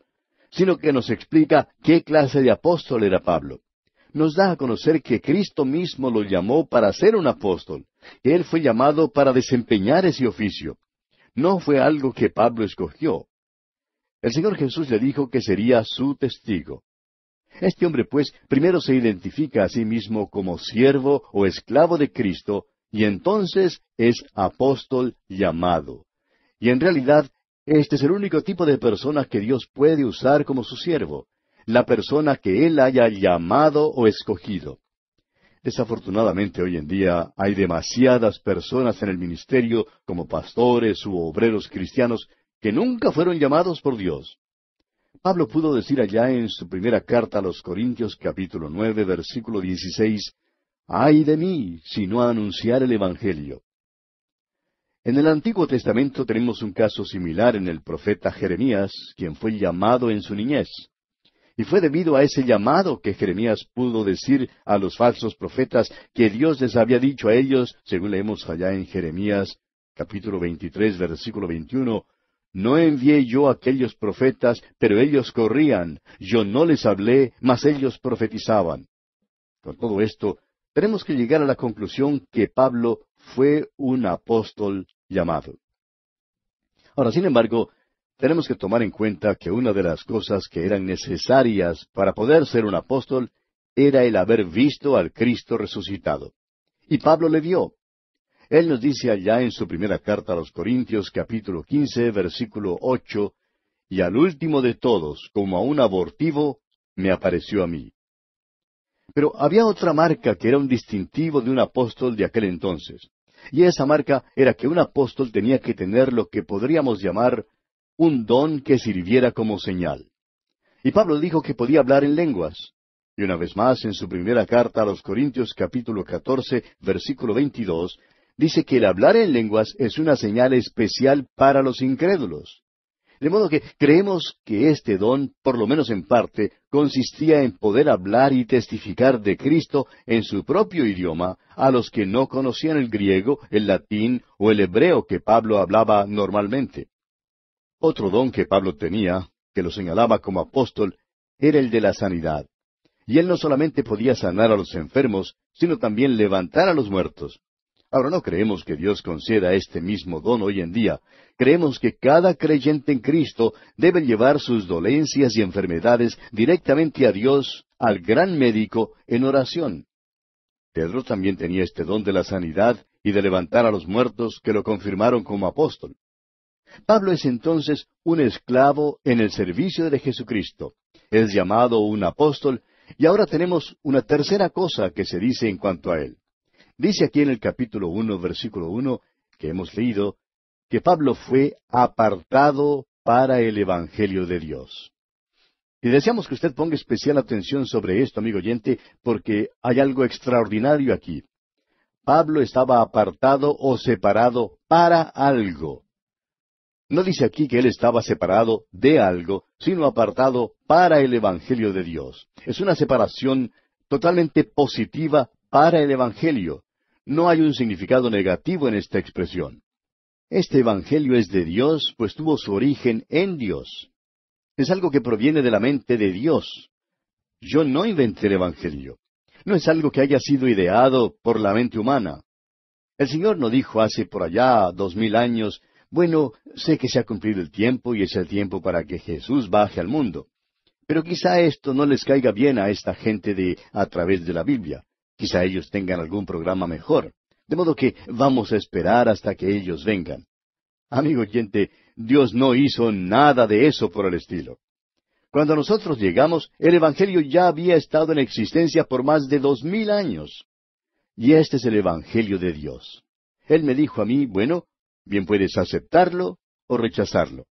sino que nos explica qué clase de apóstol era Pablo. Nos da a conocer que Cristo mismo lo llamó para ser un apóstol. Él fue llamado para desempeñar ese oficio. No fue algo que Pablo escogió. El Señor Jesús le dijo que sería su testigo. Este hombre, pues, primero se identifica a sí mismo como siervo o esclavo de Cristo, y entonces es apóstol llamado. Y en realidad, este es el único tipo de persona que Dios puede usar como su siervo, la persona que Él haya llamado o escogido. Desafortunadamente hoy en día hay demasiadas personas en el ministerio como pastores u obreros cristianos que nunca fueron llamados por Dios. Pablo pudo decir allá en su primera carta a los Corintios capítulo nueve versículo dieciséis, ¡Ay de mí si no anunciar el Evangelio! En el Antiguo Testamento tenemos un caso similar en el profeta Jeremías, quien fue llamado en su niñez. Y fue debido a ese llamado que Jeremías pudo decir a los falsos profetas que Dios les había dicho a ellos, según leemos allá en Jeremías capítulo 23 versículo 21, no envié yo aquellos profetas, pero ellos corrían. Yo no les hablé, mas ellos profetizaban. Con todo esto, tenemos que llegar a la conclusión que Pablo fue un apóstol llamado. Ahora, sin embargo, tenemos que tomar en cuenta que una de las cosas que eran necesarias para poder ser un apóstol era el haber visto al Cristo resucitado. Y Pablo le vio. Él nos dice allá en su primera carta a los Corintios capítulo quince versículo ocho, y al último de todos, como a un abortivo, me apareció a mí. Pero había otra marca que era un distintivo de un apóstol de aquel entonces, y esa marca era que un apóstol tenía que tener lo que podríamos llamar un don que sirviera como señal. Y Pablo dijo que podía hablar en lenguas. Y una vez más, en su primera carta a los Corintios capítulo 14, versículo 22, dice que el hablar en lenguas es una señal especial para los incrédulos. De modo que creemos que este don, por lo menos en parte, consistía en poder hablar y testificar de Cristo en su propio idioma a los que no conocían el griego, el latín o el hebreo que Pablo hablaba normalmente. Otro don que Pablo tenía, que lo señalaba como apóstol, era el de la sanidad. Y él no solamente podía sanar a los enfermos, sino también levantar a los muertos. Ahora no creemos que Dios conceda este mismo don hoy en día. Creemos que cada creyente en Cristo debe llevar sus dolencias y enfermedades directamente a Dios, al gran médico, en oración. Pedro también tenía este don de la sanidad y de levantar a los muertos que lo confirmaron como apóstol. Pablo es entonces un esclavo en el servicio de Jesucristo. Es llamado un apóstol y ahora tenemos una tercera cosa que se dice en cuanto a él. Dice aquí en el capítulo uno, versículo uno, que hemos leído, que Pablo fue apartado para el Evangelio de Dios. Y deseamos que usted ponga especial atención sobre esto, amigo oyente, porque hay algo extraordinario aquí. Pablo estaba apartado o separado para algo. No dice aquí que él estaba separado de algo, sino apartado para el Evangelio de Dios. Es una separación totalmente positiva para el Evangelio. No hay un significado negativo en esta expresión. Este Evangelio es de Dios, pues tuvo su origen en Dios. Es algo que proviene de la mente de Dios. Yo no inventé el Evangelio. No es algo que haya sido ideado por la mente humana. El Señor no dijo hace por allá dos mil años, bueno, sé que se ha cumplido el tiempo y es el tiempo para que Jesús baje al mundo. Pero quizá esto no les caiga bien a esta gente de a través de la Biblia. Quizá ellos tengan algún programa mejor. De modo que vamos a esperar hasta que ellos vengan. Amigo oyente, Dios no hizo nada de eso por el estilo. Cuando nosotros llegamos, el Evangelio ya había estado en existencia por más de dos mil años. Y este es el Evangelio de Dios. Él me dijo a mí, bueno, bien puedes aceptarlo o rechazarlo.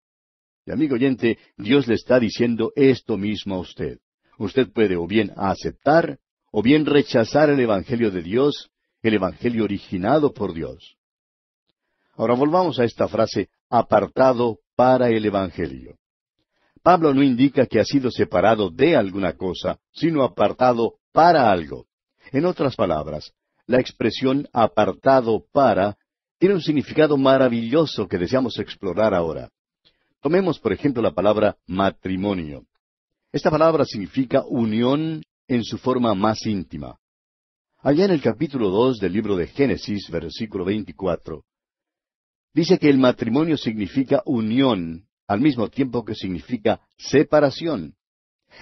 Y amigo oyente, Dios le está diciendo esto mismo a usted. Usted puede o bien aceptar o bien rechazar el Evangelio de Dios, el Evangelio originado por Dios. Ahora volvamos a esta frase, apartado para el Evangelio. Pablo no indica que ha sido separado de alguna cosa, sino apartado para algo. En otras palabras, la expresión apartado para tiene un significado maravilloso que deseamos explorar ahora. Tomemos, por ejemplo, la palabra matrimonio. Esta palabra significa unión en su forma más íntima. Allá en el capítulo dos del libro de Génesis, versículo 24, dice que el matrimonio significa unión al mismo tiempo que significa separación.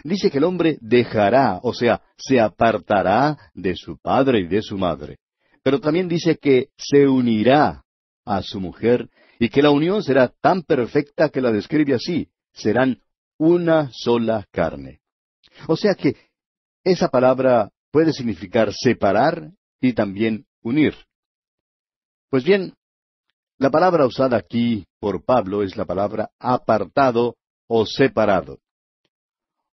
Dice que el hombre dejará, o sea, se apartará de su padre y de su madre. Pero también dice que se unirá a su mujer y que la unión será tan perfecta que la describe así, serán una sola carne. O sea que esa palabra puede significar separar y también unir. Pues bien, la palabra usada aquí por Pablo es la palabra apartado o separado.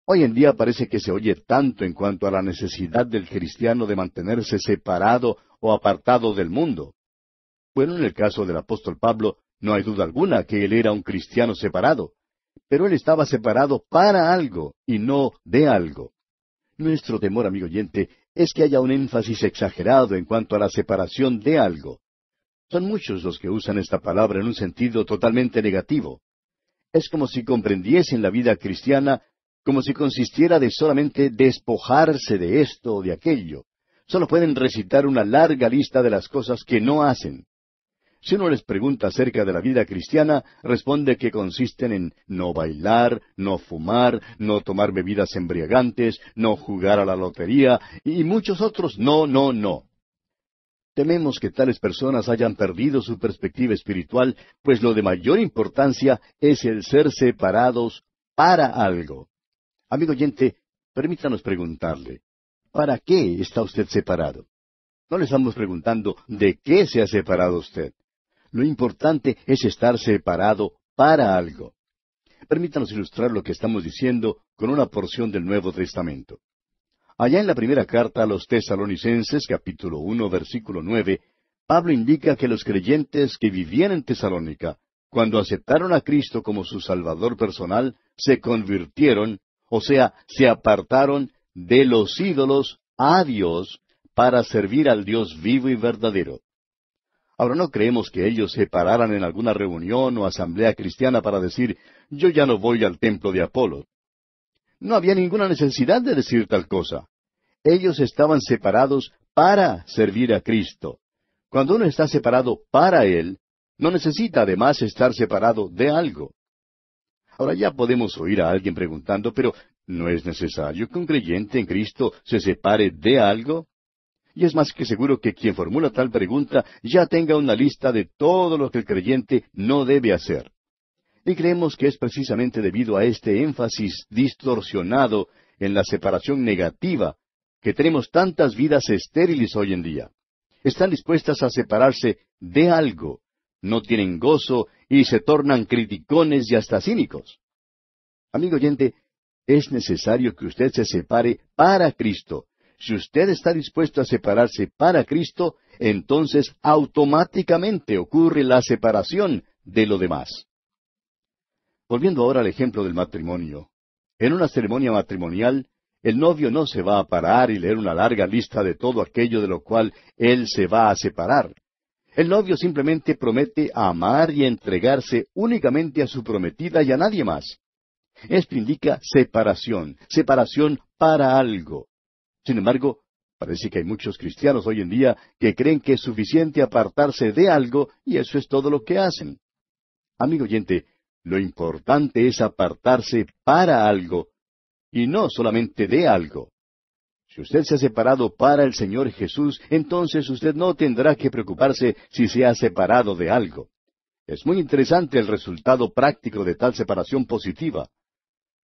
Hoy en día parece que se oye tanto en cuanto a la necesidad del cristiano de mantenerse separado o apartado del mundo. Bueno, en el caso del apóstol Pablo, no hay duda alguna que él era un cristiano separado, pero él estaba separado para algo y no de algo. Nuestro temor, amigo oyente, es que haya un énfasis exagerado en cuanto a la separación de algo. Son muchos los que usan esta palabra en un sentido totalmente negativo. Es como si comprendiesen la vida cristiana como si consistiera de solamente despojarse de esto o de aquello. Solo pueden recitar una larga lista de las cosas que no hacen. Si uno les pregunta acerca de la vida cristiana, responde que consisten en no bailar, no fumar, no tomar bebidas embriagantes, no jugar a la lotería y muchos otros no, no, no. Tememos que tales personas hayan perdido su perspectiva espiritual, pues lo de mayor importancia es el ser separados para algo. Amigo oyente, permítanos preguntarle, ¿para qué está usted separado? No le estamos preguntando de qué se ha separado usted. Lo importante es estar separado para algo. Permítanos ilustrar lo que estamos diciendo con una porción del Nuevo Testamento. Allá en la primera carta a los tesalonicenses, capítulo uno, versículo nueve, Pablo indica que los creyentes que vivían en Tesalónica, cuando aceptaron a Cristo como su Salvador personal, se convirtieron, o sea, se apartaron de los ídolos a Dios para servir al Dios vivo y verdadero. Ahora no creemos que ellos se pararan en alguna reunión o asamblea cristiana para decir, yo ya no voy al templo de Apolo. No había ninguna necesidad de decir tal cosa. Ellos estaban separados para servir a Cristo. Cuando uno está separado para Él, no necesita además estar separado de algo. Ahora ya podemos oír a alguien preguntando, pero ¿no es necesario que un creyente en Cristo se separe de algo? y es más que seguro que quien formula tal pregunta ya tenga una lista de todo lo que el creyente no debe hacer. Y creemos que es precisamente debido a este énfasis distorsionado en la separación negativa que tenemos tantas vidas estériles hoy en día. Están dispuestas a separarse de algo, no tienen gozo y se tornan criticones y hasta cínicos. Amigo oyente, es necesario que usted se separe para Cristo, si usted está dispuesto a separarse para Cristo, entonces automáticamente ocurre la separación de lo demás. Volviendo ahora al ejemplo del matrimonio. En una ceremonia matrimonial, el novio no se va a parar y leer una larga lista de todo aquello de lo cual él se va a separar. El novio simplemente promete amar y entregarse únicamente a su prometida y a nadie más. Esto indica separación, separación para algo. Sin embargo, parece que hay muchos cristianos hoy en día que creen que es suficiente apartarse de algo y eso es todo lo que hacen. Amigo oyente, lo importante es apartarse para algo y no solamente de algo. Si usted se ha separado para el Señor Jesús, entonces usted no tendrá que preocuparse si se ha separado de algo. Es muy interesante el resultado práctico de tal separación positiva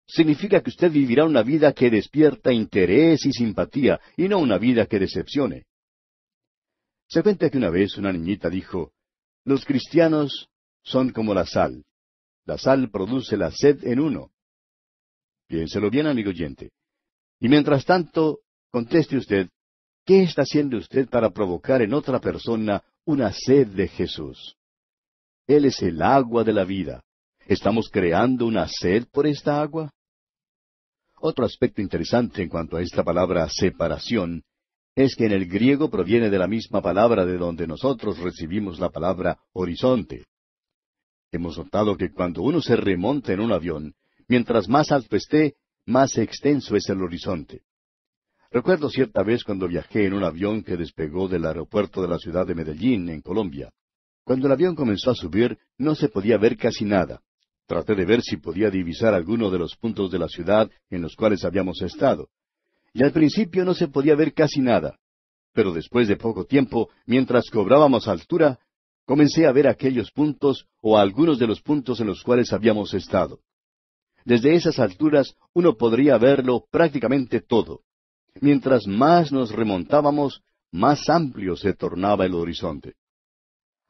significa que usted vivirá una vida que despierta interés y simpatía, y no una vida que decepcione. Se cuenta que una vez una niñita dijo, Los cristianos son como la sal. La sal produce la sed en uno. Piénselo bien, amigo oyente. Y mientras tanto, conteste usted, ¿qué está haciendo usted para provocar en otra persona una sed de Jesús? Él es el agua de la vida. ¿Estamos creando una sed por esta agua? Otro aspecto interesante en cuanto a esta palabra separación es que en el griego proviene de la misma palabra de donde nosotros recibimos la palabra horizonte. Hemos notado que cuando uno se remonta en un avión, mientras más alto esté, más extenso es el horizonte. Recuerdo cierta vez cuando viajé en un avión que despegó del aeropuerto de la ciudad de Medellín, en Colombia. Cuando el avión comenzó a subir, no se podía ver casi nada. Traté de ver si podía divisar alguno de los puntos de la ciudad en los cuales habíamos estado. Y al principio no se podía ver casi nada. Pero después de poco tiempo, mientras cobrábamos altura, comencé a ver aquellos puntos o algunos de los puntos en los cuales habíamos estado. Desde esas alturas uno podría verlo prácticamente todo. Mientras más nos remontábamos, más amplio se tornaba el horizonte.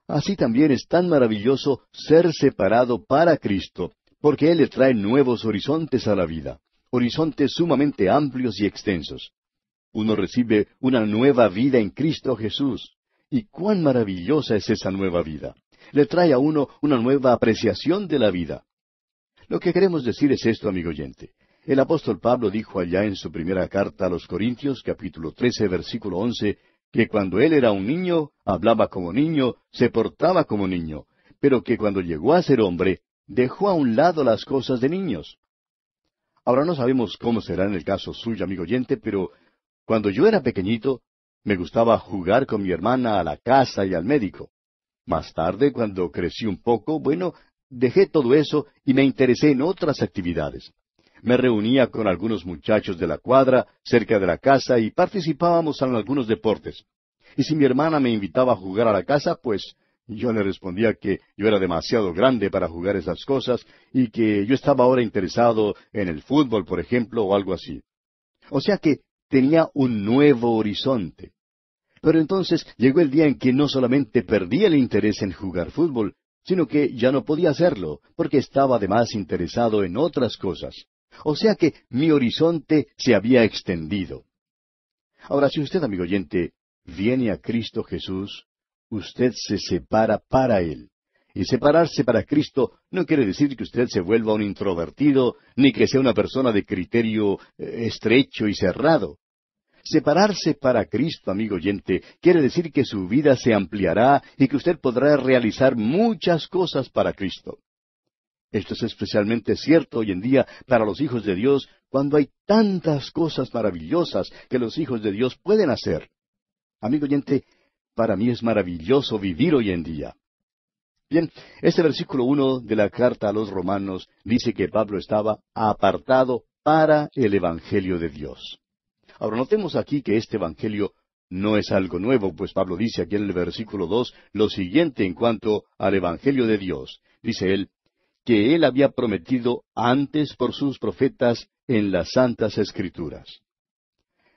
Así también es tan maravilloso ser separado para Cristo, porque Él le trae nuevos horizontes a la vida, horizontes sumamente amplios y extensos. Uno recibe una nueva vida en Cristo Jesús. Y cuán maravillosa es esa nueva vida. Le trae a uno una nueva apreciación de la vida. Lo que queremos decir es esto, amigo oyente. El apóstol Pablo dijo allá en su primera carta a los Corintios, capítulo 13, versículo 11, que cuando él era un niño, hablaba como niño, se portaba como niño, pero que cuando llegó a ser hombre, dejó a un lado las cosas de niños. Ahora no sabemos cómo será en el caso suyo, amigo oyente, pero cuando yo era pequeñito, me gustaba jugar con mi hermana a la casa y al médico. Más tarde, cuando crecí un poco, bueno, dejé todo eso y me interesé en otras actividades. Me reunía con algunos muchachos de la cuadra, cerca de la casa, y participábamos en algunos deportes. Y si mi hermana me invitaba a jugar a la casa, pues yo le respondía que yo era demasiado grande para jugar esas cosas y que yo estaba ahora interesado en el fútbol, por ejemplo, o algo así. O sea que tenía un nuevo horizonte. Pero entonces llegó el día en que no solamente perdí el interés en jugar fútbol, sino que ya no podía hacerlo, porque estaba además interesado en otras cosas. O sea que mi horizonte se había extendido. Ahora, si usted, amigo oyente, viene a Cristo Jesús, usted se separa para Él. Y separarse para Cristo no quiere decir que usted se vuelva un introvertido, ni que sea una persona de criterio eh, estrecho y cerrado. Separarse para Cristo, amigo oyente, quiere decir que su vida se ampliará y que usted podrá realizar muchas cosas para Cristo. Esto es especialmente cierto hoy en día para los hijos de Dios cuando hay tantas cosas maravillosas que los hijos de Dios pueden hacer. Amigo oyente, para mí es maravilloso vivir hoy en día. Bien, este versículo uno de la carta a los romanos dice que Pablo estaba apartado para el Evangelio de Dios. Ahora notemos aquí que este Evangelio no es algo nuevo, pues Pablo dice aquí en el versículo dos lo siguiente en cuanto al Evangelio de Dios. Dice él, que él había prometido antes por sus profetas en las santas escrituras.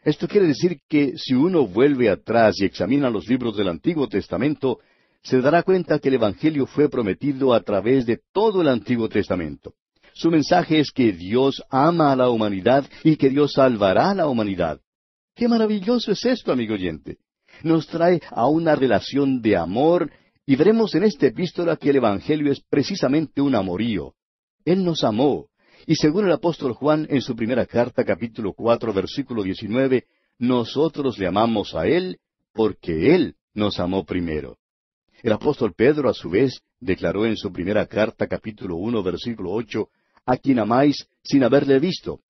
Esto quiere decir que si uno vuelve atrás y examina los libros del Antiguo Testamento, se dará cuenta que el Evangelio fue prometido a través de todo el Antiguo Testamento. Su mensaje es que Dios ama a la humanidad y que Dios salvará a la humanidad. ¡Qué maravilloso es esto, amigo oyente! Nos trae a una relación de amor y veremos en esta epístola que el Evangelio es precisamente un amorío. Él nos amó, y según el apóstol Juan en su primera carta, capítulo cuatro, versículo diecinueve, nosotros le amamos a Él porque Él nos amó primero. El apóstol Pedro, a su vez, declaró en su primera carta, capítulo uno, versículo ocho, a quien amáis sin haberle visto,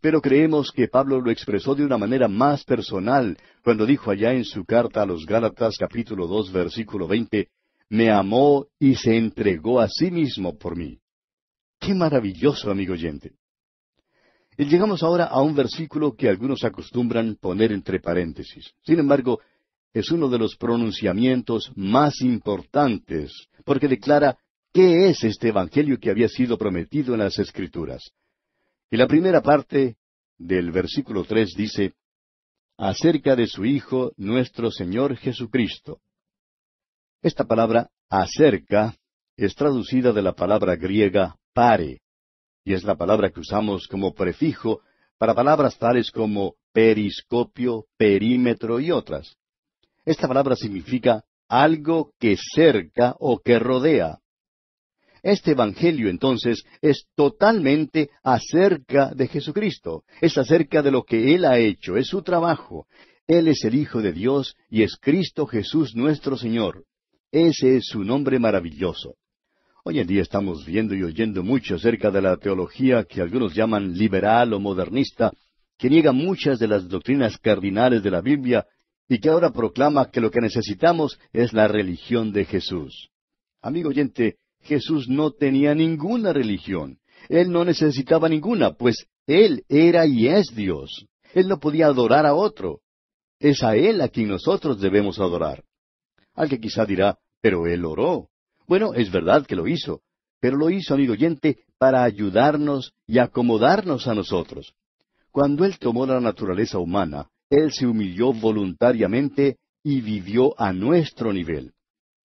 pero creemos que Pablo lo expresó de una manera más personal cuando dijo allá en su carta a los Gálatas capítulo dos versículo veinte, Me amó y se entregó a sí mismo por mí. Qué maravilloso, amigo oyente. Y llegamos ahora a un versículo que algunos acostumbran poner entre paréntesis. Sin embargo, es uno de los pronunciamientos más importantes, porque declara qué es este Evangelio que había sido prometido en las Escrituras. Y la primera parte del versículo tres dice, acerca de su Hijo nuestro Señor Jesucristo. Esta palabra acerca es traducida de la palabra griega pare, y es la palabra que usamos como prefijo para palabras tales como periscopio, perímetro y otras. Esta palabra significa algo que cerca o que rodea. Este Evangelio entonces es totalmente acerca de Jesucristo, es acerca de lo que Él ha hecho, es su trabajo. Él es el Hijo de Dios y es Cristo Jesús nuestro Señor. Ese es su nombre maravilloso. Hoy en día estamos viendo y oyendo mucho acerca de la teología que algunos llaman liberal o modernista, que niega muchas de las doctrinas cardinales de la Biblia y que ahora proclama que lo que necesitamos es la religión de Jesús. Amigo oyente, Jesús no tenía ninguna religión. Él no necesitaba ninguna, pues Él era y es Dios. Él no podía adorar a otro. Es a Él a quien nosotros debemos adorar. Al que quizá dirá, pero Él oró. Bueno, es verdad que lo hizo, pero lo hizo, amigo oyente, para ayudarnos y acomodarnos a nosotros. Cuando Él tomó la naturaleza humana, Él se humilló voluntariamente y vivió a nuestro nivel.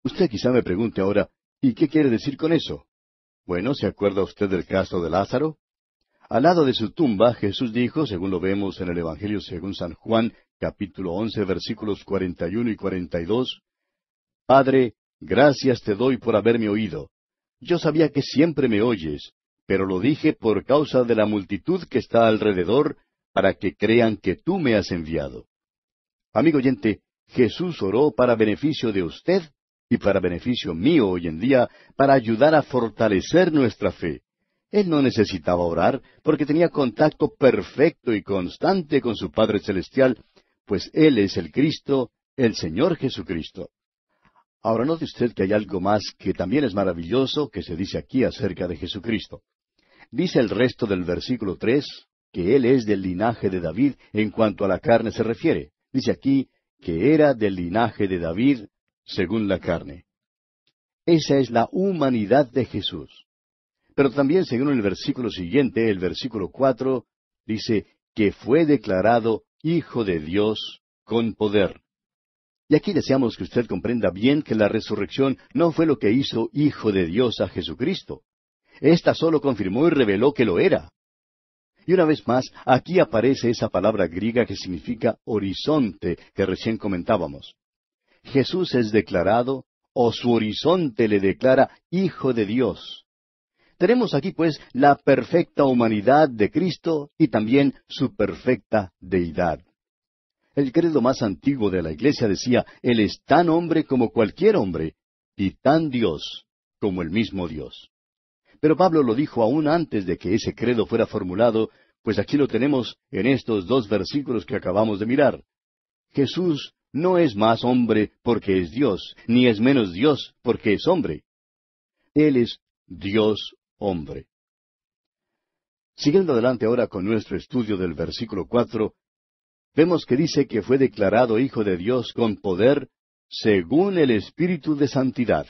Usted quizá me pregunte ahora, ¿Y qué quiere decir con eso? Bueno, ¿se acuerda usted del caso de Lázaro? Al lado de su tumba, Jesús dijo, según lo vemos en el Evangelio según San Juan, capítulo once, versículos cuarenta y uno y cuarenta y dos, Padre, gracias te doy por haberme oído. Yo sabía que siempre me oyes, pero lo dije por causa de la multitud que está alrededor, para que crean que tú me has enviado. Amigo oyente, Jesús oró para beneficio de usted y para beneficio mío hoy en día, para ayudar a fortalecer nuestra fe. Él no necesitaba orar porque tenía contacto perfecto y constante con su Padre Celestial, pues Él es el Cristo, el Señor Jesucristo. Ahora note usted que hay algo más que también es maravilloso que se dice aquí acerca de Jesucristo. Dice el resto del versículo tres que Él es del linaje de David en cuanto a la carne se refiere. Dice aquí que era del linaje de David según la carne. Esa es la humanidad de Jesús. Pero también, según el versículo siguiente, el versículo cuatro, dice que fue declarado Hijo de Dios con poder. Y aquí deseamos que usted comprenda bien que la resurrección no fue lo que hizo Hijo de Dios a Jesucristo. Esta solo confirmó y reveló que lo era. Y una vez más, aquí aparece esa palabra griega que significa horizonte que recién comentábamos. Jesús es declarado, o su horizonte le declara, Hijo de Dios. Tenemos aquí, pues, la perfecta humanidad de Cristo y también su perfecta deidad. El credo más antiguo de la Iglesia decía, Él es tan hombre como cualquier hombre, y tan Dios como el mismo Dios. Pero Pablo lo dijo aún antes de que ese credo fuera formulado, pues aquí lo tenemos en estos dos versículos que acabamos de mirar. Jesús no es más hombre porque es Dios, ni es menos Dios porque es hombre. Él es Dios hombre. Siguiendo adelante ahora con nuestro estudio del versículo cuatro, vemos que dice que fue declarado Hijo de Dios con poder según el Espíritu de Santidad.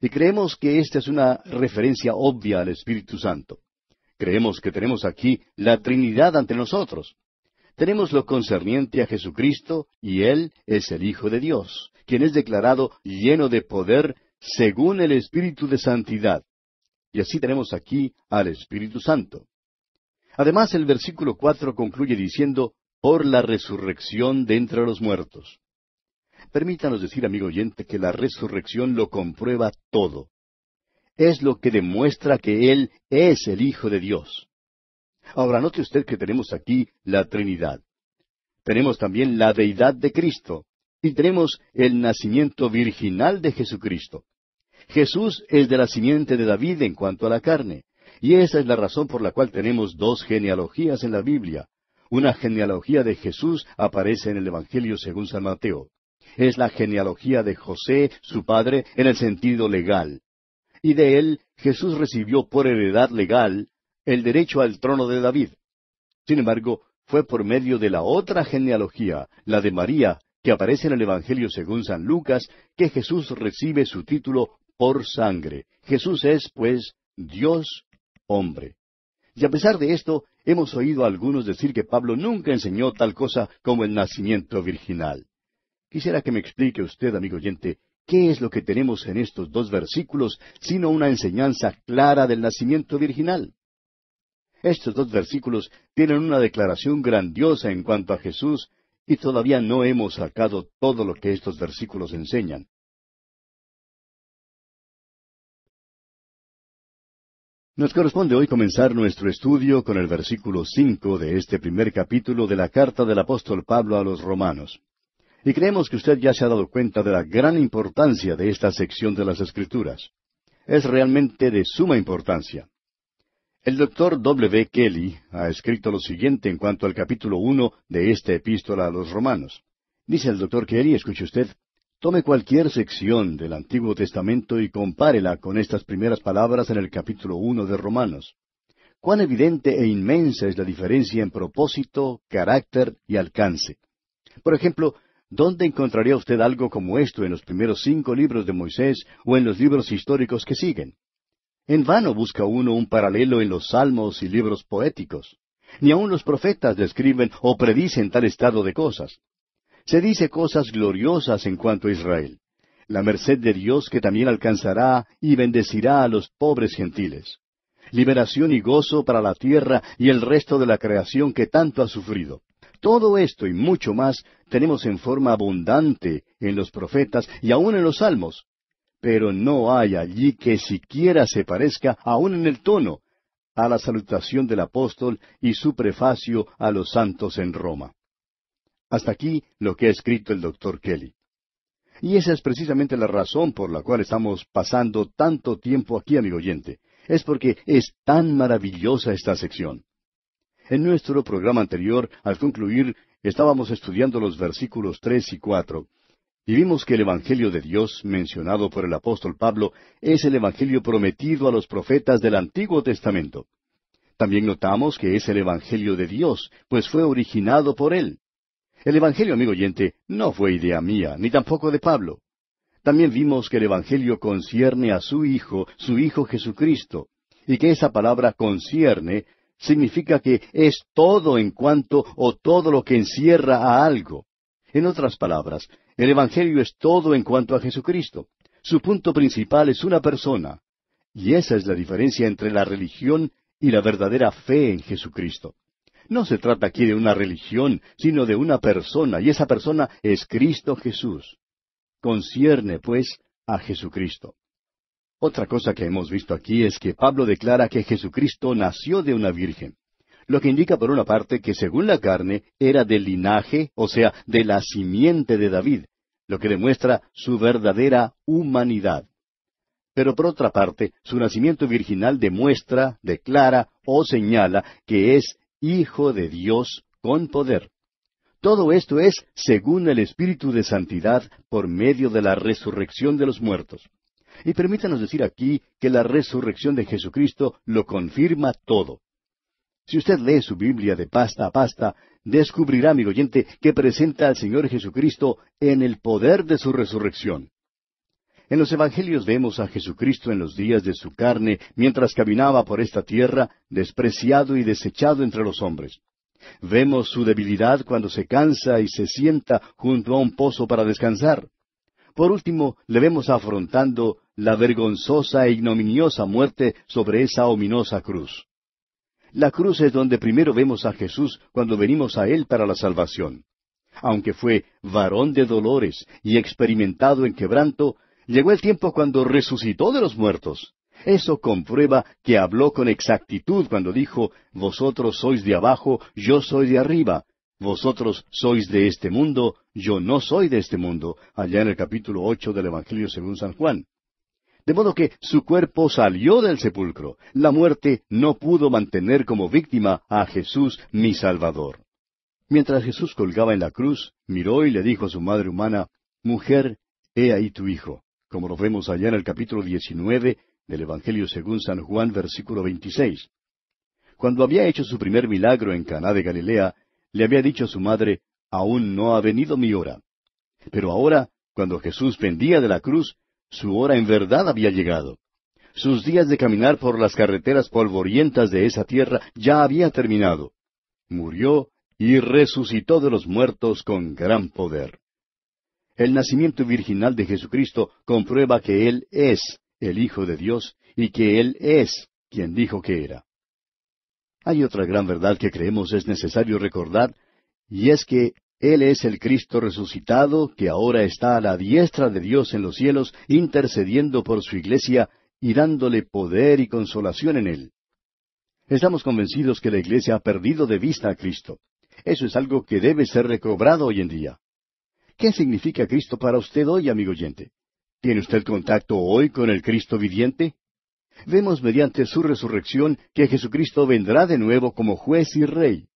Y creemos que esta es una referencia obvia al Espíritu Santo. Creemos que tenemos aquí la Trinidad ante nosotros tenemos lo concerniente a Jesucristo, y Él es el Hijo de Dios, quien es declarado lleno de poder según el Espíritu de Santidad. Y así tenemos aquí al Espíritu Santo. Además, el versículo cuatro concluye diciendo, por la resurrección de entre los muertos. Permítanos decir, amigo oyente, que la resurrección lo comprueba todo. Es lo que demuestra que Él es el Hijo de Dios. Ahora note usted que tenemos aquí la Trinidad. Tenemos también la deidad de Cristo y tenemos el nacimiento virginal de Jesucristo. Jesús es de la simiente de David en cuanto a la carne, y esa es la razón por la cual tenemos dos genealogías en la Biblia. Una genealogía de Jesús aparece en el Evangelio según San Mateo. Es la genealogía de José, su padre, en el sentido legal. Y de él Jesús recibió por heredad legal el derecho al trono de David. Sin embargo, fue por medio de la otra genealogía, la de María, que aparece en el Evangelio según San Lucas, que Jesús recibe su título por sangre. Jesús es, pues, Dios hombre. Y a pesar de esto, hemos oído a algunos decir que Pablo nunca enseñó tal cosa como el nacimiento virginal. Quisiera que me explique usted, amigo oyente, ¿qué es lo que tenemos en estos dos versículos sino una enseñanza clara del nacimiento virginal? Estos dos versículos tienen una declaración grandiosa en cuanto a Jesús y todavía no hemos sacado todo lo que estos versículos enseñan. Nos corresponde hoy comenzar nuestro estudio con el versículo cinco de este primer capítulo de la carta del apóstol Pablo a los romanos. Y creemos que usted ya se ha dado cuenta de la gran importancia de esta sección de las Escrituras. Es realmente de suma importancia. El doctor W. Kelly ha escrito lo siguiente en cuanto al capítulo uno de esta epístola a los romanos. Dice el doctor Kelly, escuche usted, tome cualquier sección del Antiguo Testamento y compárela con estas primeras palabras en el capítulo uno de Romanos. Cuán evidente e inmensa es la diferencia en propósito, carácter y alcance. Por ejemplo, ¿dónde encontraría usted algo como esto en los primeros cinco libros de Moisés o en los libros históricos que siguen? En vano busca uno un paralelo en los salmos y libros poéticos. Ni aun los profetas describen o predicen tal estado de cosas. Se dice cosas gloriosas en cuanto a Israel. La merced de Dios que también alcanzará y bendecirá a los pobres gentiles. Liberación y gozo para la tierra y el resto de la creación que tanto ha sufrido. Todo esto y mucho más tenemos en forma abundante en los profetas y aun en los salmos, pero no hay allí que siquiera se parezca, aun en el tono, a la salutación del apóstol y su prefacio a los santos en Roma. Hasta aquí lo que ha escrito el doctor Kelly. Y esa es precisamente la razón por la cual estamos pasando tanto tiempo aquí, amigo oyente. Es porque es tan maravillosa esta sección. En nuestro programa anterior, al concluir, estábamos estudiando los versículos tres y cuatro, y vimos que el Evangelio de Dios mencionado por el apóstol Pablo es el Evangelio prometido a los profetas del Antiguo Testamento. También notamos que es el Evangelio de Dios, pues fue originado por Él. El Evangelio, amigo oyente, no fue idea mía, ni tampoco de Pablo. También vimos que el Evangelio concierne a su Hijo, su Hijo Jesucristo, y que esa palabra concierne significa que es todo en cuanto o todo lo que encierra a algo. En otras palabras, el Evangelio es todo en cuanto a Jesucristo. Su punto principal es una persona. Y esa es la diferencia entre la religión y la verdadera fe en Jesucristo. No se trata aquí de una religión, sino de una persona, y esa persona es Cristo Jesús. Concierne, pues, a Jesucristo. Otra cosa que hemos visto aquí es que Pablo declara que Jesucristo nació de una virgen lo que indica por una parte que según la carne era del linaje, o sea, de la simiente de David, lo que demuestra su verdadera humanidad. Pero por otra parte, su nacimiento virginal demuestra, declara o señala que es Hijo de Dios con poder. Todo esto es según el Espíritu de Santidad por medio de la resurrección de los muertos. Y permítanos decir aquí que la resurrección de Jesucristo lo confirma todo. Si usted lee su Biblia de pasta a pasta, descubrirá, mi oyente, que presenta al Señor Jesucristo en el poder de su resurrección. En los Evangelios vemos a Jesucristo en los días de su carne, mientras caminaba por esta tierra, despreciado y desechado entre los hombres. Vemos su debilidad cuando se cansa y se sienta junto a un pozo para descansar. Por último, le vemos afrontando la vergonzosa e ignominiosa muerte sobre esa ominosa cruz. La cruz es donde primero vemos a Jesús cuando venimos a Él para la salvación. Aunque fue varón de dolores y experimentado en quebranto, llegó el tiempo cuando resucitó de los muertos. Eso comprueba que habló con exactitud cuando dijo, Vosotros sois de abajo, yo soy de arriba. Vosotros sois de este mundo, yo no soy de este mundo, allá en el capítulo ocho del Evangelio según San Juan. De modo que su cuerpo salió del sepulcro. La muerte no pudo mantener como víctima a Jesús mi Salvador. Mientras Jesús colgaba en la cruz, miró y le dijo a su madre humana, Mujer, he ahí tu hijo, como lo vemos allá en el capítulo 19 del Evangelio según San Juan, versículo 26. Cuando había hecho su primer milagro en Caná de Galilea, le había dicho a su madre, Aún no ha venido mi hora. Pero ahora, cuando Jesús pendía de la cruz, su hora en verdad había llegado. Sus días de caminar por las carreteras polvorientas de esa tierra ya había terminado. Murió y resucitó de los muertos con gran poder. El nacimiento virginal de Jesucristo comprueba que Él es el Hijo de Dios y que Él es quien dijo que era. Hay otra gran verdad que creemos es necesario recordar, y es que él es el Cristo resucitado que ahora está a la diestra de Dios en los cielos, intercediendo por su iglesia y dándole poder y consolación en él. Estamos convencidos que la iglesia ha perdido de vista a Cristo. Eso es algo que debe ser recobrado hoy en día. ¿Qué significa Cristo para usted hoy, amigo oyente? ¿Tiene usted contacto hoy con el Cristo viviente? Vemos mediante su resurrección que Jesucristo vendrá de nuevo como juez y rey.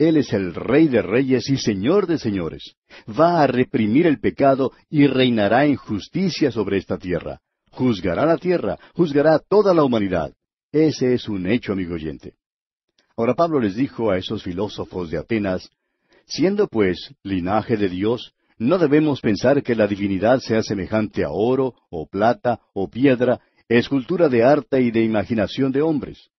Él es el Rey de Reyes y Señor de Señores. Va a reprimir el pecado y reinará en justicia sobre esta tierra. Juzgará la tierra, juzgará toda la humanidad. Ese es un hecho, amigo oyente. Ahora Pablo les dijo a esos filósofos de Atenas, siendo pues linaje de Dios, no debemos pensar que la divinidad sea semejante a oro, o plata, o piedra, escultura de arte y de imaginación de hombres.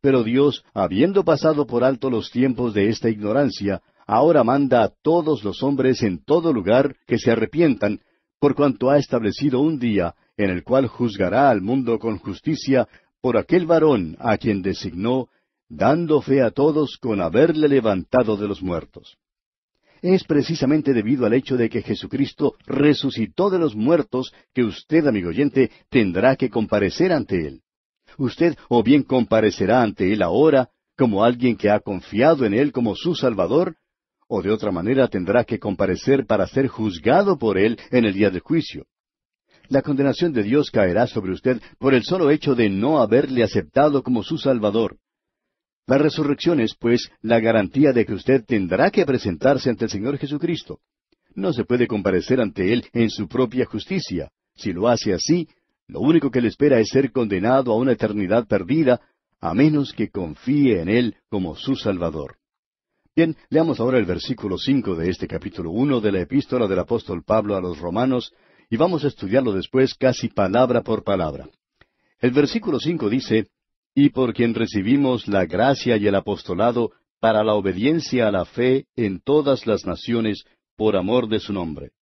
Pero Dios, habiendo pasado por alto los tiempos de esta ignorancia, ahora manda a todos los hombres en todo lugar que se arrepientan, por cuanto ha establecido un día en el cual juzgará al mundo con justicia por aquel varón a quien designó, dando fe a todos con haberle levantado de los muertos. Es precisamente debido al hecho de que Jesucristo resucitó de los muertos que usted, amigo oyente, tendrá que comparecer ante Él usted o bien comparecerá ante Él ahora como alguien que ha confiado en Él como su Salvador, o de otra manera tendrá que comparecer para ser juzgado por Él en el día del juicio. La condenación de Dios caerá sobre usted por el solo hecho de no haberle aceptado como su Salvador. La resurrección es, pues, la garantía de que usted tendrá que presentarse ante el Señor Jesucristo. No se puede comparecer ante Él en su propia justicia. Si lo hace así, lo único que le espera es ser condenado a una eternidad perdida, a menos que confíe en Él como su Salvador. Bien, leamos ahora el versículo cinco de este capítulo uno de la epístola del apóstol Pablo a los romanos, y vamos a estudiarlo después casi palabra por palabra. El versículo cinco dice, y por quien recibimos la gracia y el apostolado para la obediencia a la fe en todas las naciones por amor de su nombre.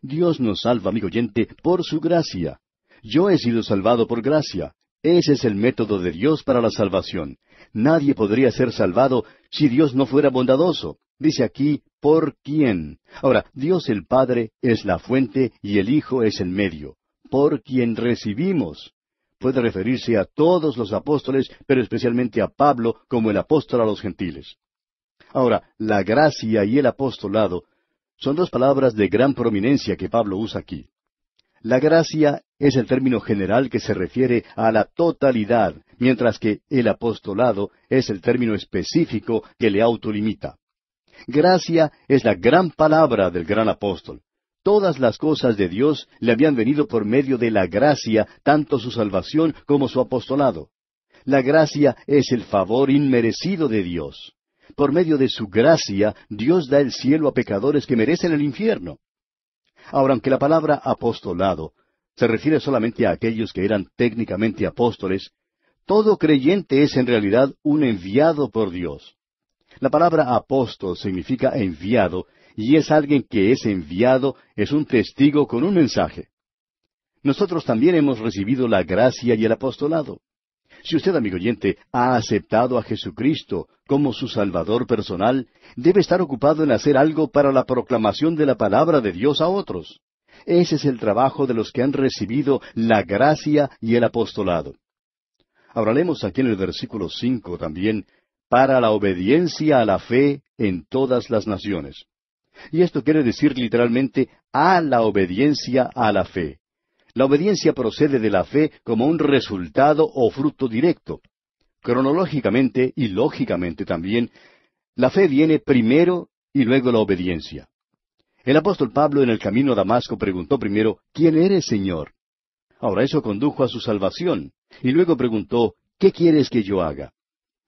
Dios nos salva, amigo oyente, por su gracia, yo he sido salvado por gracia. Ese es el método de Dios para la salvación. Nadie podría ser salvado si Dios no fuera bondadoso. Dice aquí, ¿por quién? Ahora, Dios el Padre es la fuente y el Hijo es el medio. Por quien recibimos. Puede referirse a todos los apóstoles, pero especialmente a Pablo como el apóstol a los gentiles. Ahora, la gracia y el apostolado son dos palabras de gran prominencia que Pablo usa aquí. La gracia es el término general que se refiere a la totalidad, mientras que el apostolado es el término específico que le autolimita. Gracia es la gran palabra del gran apóstol. Todas las cosas de Dios le habían venido por medio de la gracia, tanto su salvación como su apostolado. La gracia es el favor inmerecido de Dios. Por medio de su gracia, Dios da el cielo a pecadores que merecen el infierno. Ahora, aunque la palabra apostolado se refiere solamente a aquellos que eran técnicamente apóstoles, todo creyente es en realidad un enviado por Dios. La palabra apóstol significa enviado, y es alguien que es enviado, es un testigo con un mensaje. Nosotros también hemos recibido la gracia y el apostolado. Si usted, amigo oyente, ha aceptado a Jesucristo como su Salvador personal, debe estar ocupado en hacer algo para la proclamación de la palabra de Dios a otros. Ese es el trabajo de los que han recibido la gracia y el apostolado. Ahora aquí en el versículo cinco también, para la obediencia a la fe en todas las naciones. Y esto quiere decir literalmente a la obediencia a la fe. La obediencia procede de la fe como un resultado o fruto directo. Cronológicamente y lógicamente también, la fe viene primero y luego la obediencia. El apóstol Pablo en el camino a Damasco preguntó primero, ¿quién eres, Señor? Ahora eso condujo a su salvación, y luego preguntó, ¿qué quieres que yo haga?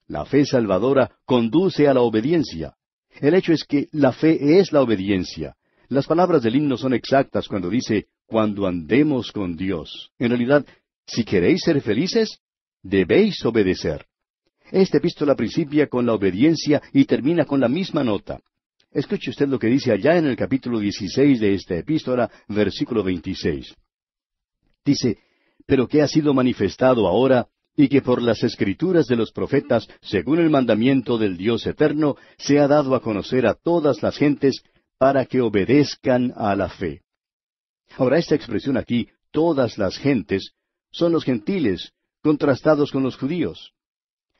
La fe salvadora conduce a la obediencia. El hecho es que la fe es la obediencia. Las palabras del himno son exactas cuando dice, cuando andemos con Dios. En realidad, si queréis ser felices, debéis obedecer. Esta epístola principia con la obediencia y termina con la misma nota. Escuche usted lo que dice allá en el capítulo 16 de esta epístola, versículo 26. Dice, pero que ha sido manifestado ahora y que por las escrituras de los profetas, según el mandamiento del Dios eterno, se ha dado a conocer a todas las gentes para que obedezcan a la fe. Ahora, esta expresión aquí, todas las gentes, son los gentiles, contrastados con los judíos.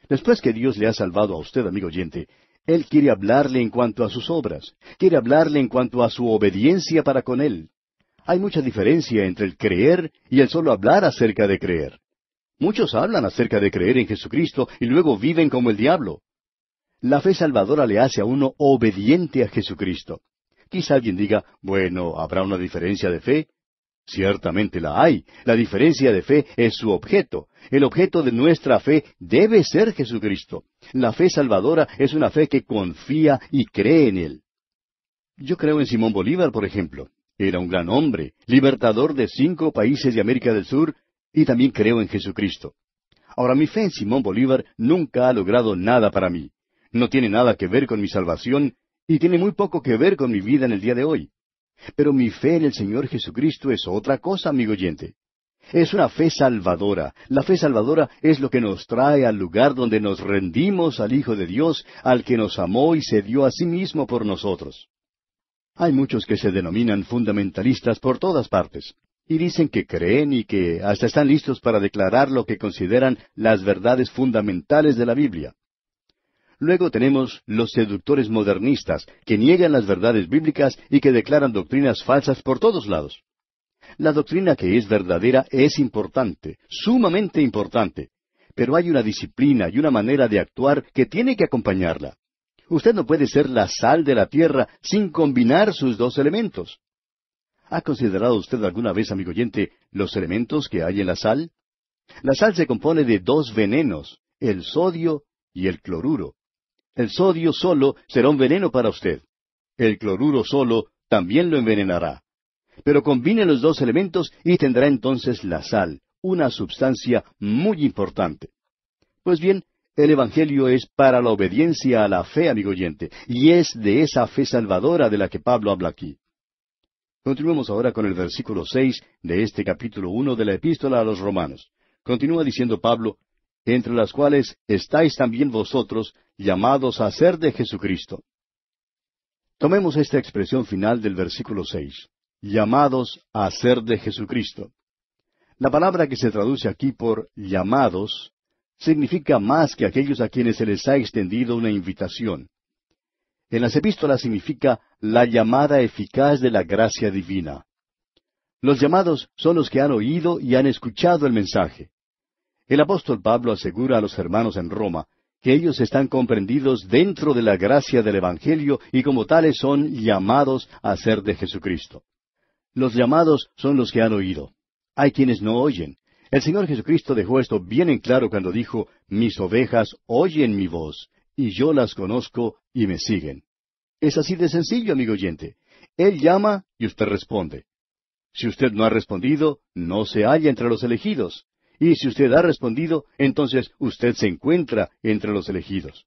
Después que Dios le ha salvado a usted, amigo oyente, Él quiere hablarle en cuanto a sus obras, quiere hablarle en cuanto a su obediencia para con Él. Hay mucha diferencia entre el creer y el solo hablar acerca de creer. Muchos hablan acerca de creer en Jesucristo y luego viven como el diablo. La fe salvadora le hace a uno obediente a Jesucristo. Quizá alguien diga, bueno, ¿habrá una diferencia de fe? Ciertamente la hay. La diferencia de fe es su objeto. El objeto de nuestra fe debe ser Jesucristo. La fe salvadora es una fe que confía y cree en Él. Yo creo en Simón Bolívar, por ejemplo. Era un gran hombre, libertador de cinco países de América del Sur, y también creo en Jesucristo. Ahora, mi fe en Simón Bolívar nunca ha logrado nada para mí. No tiene nada que ver con mi salvación y tiene muy poco que ver con mi vida en el día de hoy. Pero mi fe en el Señor Jesucristo es otra cosa, amigo oyente. Es una fe salvadora. La fe salvadora es lo que nos trae al lugar donde nos rendimos al Hijo de Dios, al que nos amó y se dio a sí mismo por nosotros. Hay muchos que se denominan fundamentalistas por todas partes, y dicen que creen y que hasta están listos para declarar lo que consideran las verdades fundamentales de la Biblia. Luego tenemos los seductores modernistas, que niegan las verdades bíblicas y que declaran doctrinas falsas por todos lados. La doctrina que es verdadera es importante, sumamente importante, pero hay una disciplina y una manera de actuar que tiene que acompañarla. Usted no puede ser la sal de la tierra sin combinar sus dos elementos. ¿Ha considerado usted alguna vez, amigo oyente, los elementos que hay en la sal? La sal se compone de dos venenos, el sodio y el cloruro. El sodio solo será un veneno para usted. El cloruro solo también lo envenenará. Pero combine los dos elementos y tendrá entonces la sal, una sustancia muy importante. Pues bien, el Evangelio es para la obediencia a la fe, amigo oyente, y es de esa fe salvadora de la que Pablo habla aquí. Continuemos ahora con el versículo seis de este capítulo uno de la Epístola a los Romanos. Continúa diciendo Pablo entre las cuales estáis también vosotros, llamados a ser de Jesucristo. Tomemos esta expresión final del versículo seis, llamados a ser de Jesucristo. La palabra que se traduce aquí por llamados significa más que aquellos a quienes se les ha extendido una invitación. En las epístolas significa la llamada eficaz de la gracia divina. Los llamados son los que han oído y han escuchado el mensaje. El apóstol Pablo asegura a los hermanos en Roma que ellos están comprendidos dentro de la gracia del Evangelio y como tales son llamados a ser de Jesucristo. Los llamados son los que han oído. Hay quienes no oyen. El Señor Jesucristo dejó esto bien en claro cuando dijo, mis ovejas oyen mi voz, y yo las conozco y me siguen. Es así de sencillo, amigo oyente. Él llama y usted responde. Si usted no ha respondido, no se halla entre los elegidos. Y si usted ha respondido, entonces usted se encuentra entre los elegidos.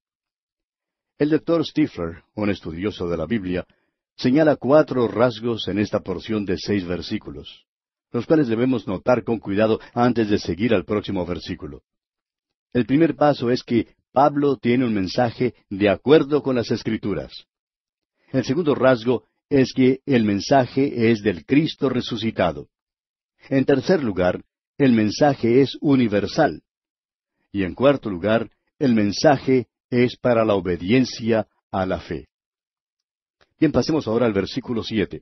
El doctor Stifler, un estudioso de la Biblia, señala cuatro rasgos en esta porción de seis versículos, los cuales debemos notar con cuidado antes de seguir al próximo versículo. El primer paso es que Pablo tiene un mensaje de acuerdo con las Escrituras. El segundo rasgo es que el mensaje es del Cristo resucitado. En tercer lugar, el mensaje es universal. Y en cuarto lugar, el mensaje es para la obediencia a la fe. Bien, pasemos ahora al versículo siete.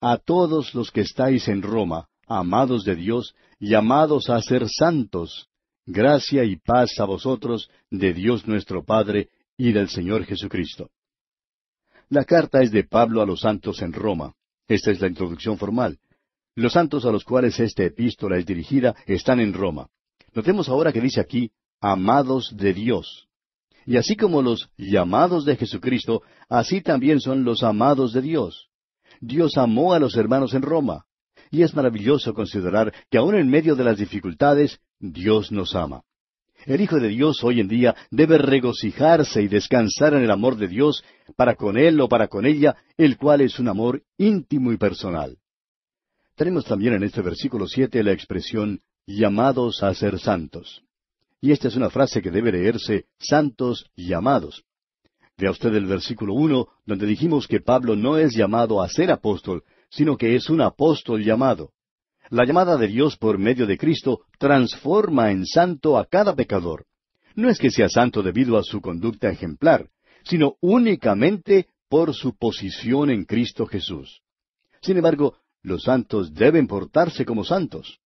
A todos los que estáis en Roma, amados de Dios, llamados a ser santos, gracia y paz a vosotros de Dios nuestro Padre y del Señor Jesucristo. La carta es de Pablo a los santos en Roma. Esta es la introducción formal. Los santos a los cuales esta epístola es dirigida están en Roma. Notemos ahora que dice aquí, amados de Dios. Y así como los llamados de Jesucristo, así también son los amados de Dios. Dios amó a los hermanos en Roma. Y es maravilloso considerar que aun en medio de las dificultades, Dios nos ama. El Hijo de Dios hoy en día debe regocijarse y descansar en el amor de Dios para con él o para con ella, el cual es un amor íntimo y personal. Tenemos también en este versículo siete la expresión llamados a ser santos. Y esta es una frase que debe leerse santos llamados. Vea usted el versículo uno, donde dijimos que Pablo no es llamado a ser apóstol, sino que es un apóstol llamado. La llamada de Dios por medio de Cristo transforma en santo a cada pecador. No es que sea santo debido a su conducta ejemplar, sino únicamente por su posición en Cristo Jesús. Sin embargo, los santos deben portarse como santos.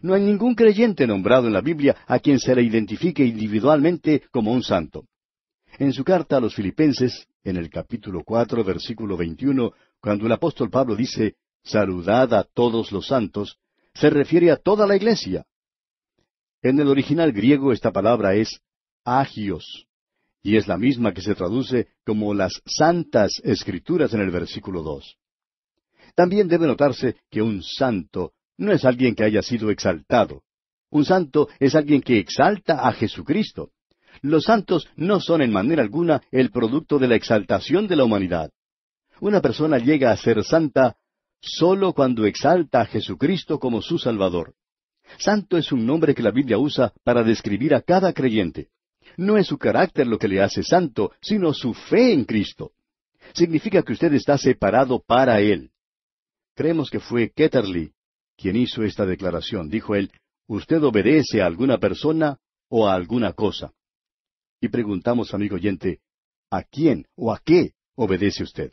No hay ningún creyente nombrado en la Biblia a quien se le identifique individualmente como un santo. En su carta a los Filipenses, en el capítulo cuatro, versículo 21, cuando el apóstol Pablo dice saludad a todos los santos, se refiere a toda la iglesia. En el original griego esta palabra es agios, y es la misma que se traduce como las santas escrituras en el versículo dos. También debe notarse que un santo no es alguien que haya sido exaltado. Un santo es alguien que exalta a Jesucristo. Los santos no son en manera alguna el producto de la exaltación de la humanidad. Una persona llega a ser santa sólo cuando exalta a Jesucristo como su Salvador. Santo es un nombre que la Biblia usa para describir a cada creyente. No es su carácter lo que le hace santo, sino su fe en Cristo. Significa que usted está separado para Él. Creemos que fue Ketterly quien hizo esta declaración. Dijo él, usted obedece a alguna persona o a alguna cosa. Y preguntamos, amigo oyente, ¿a quién o a qué obedece usted?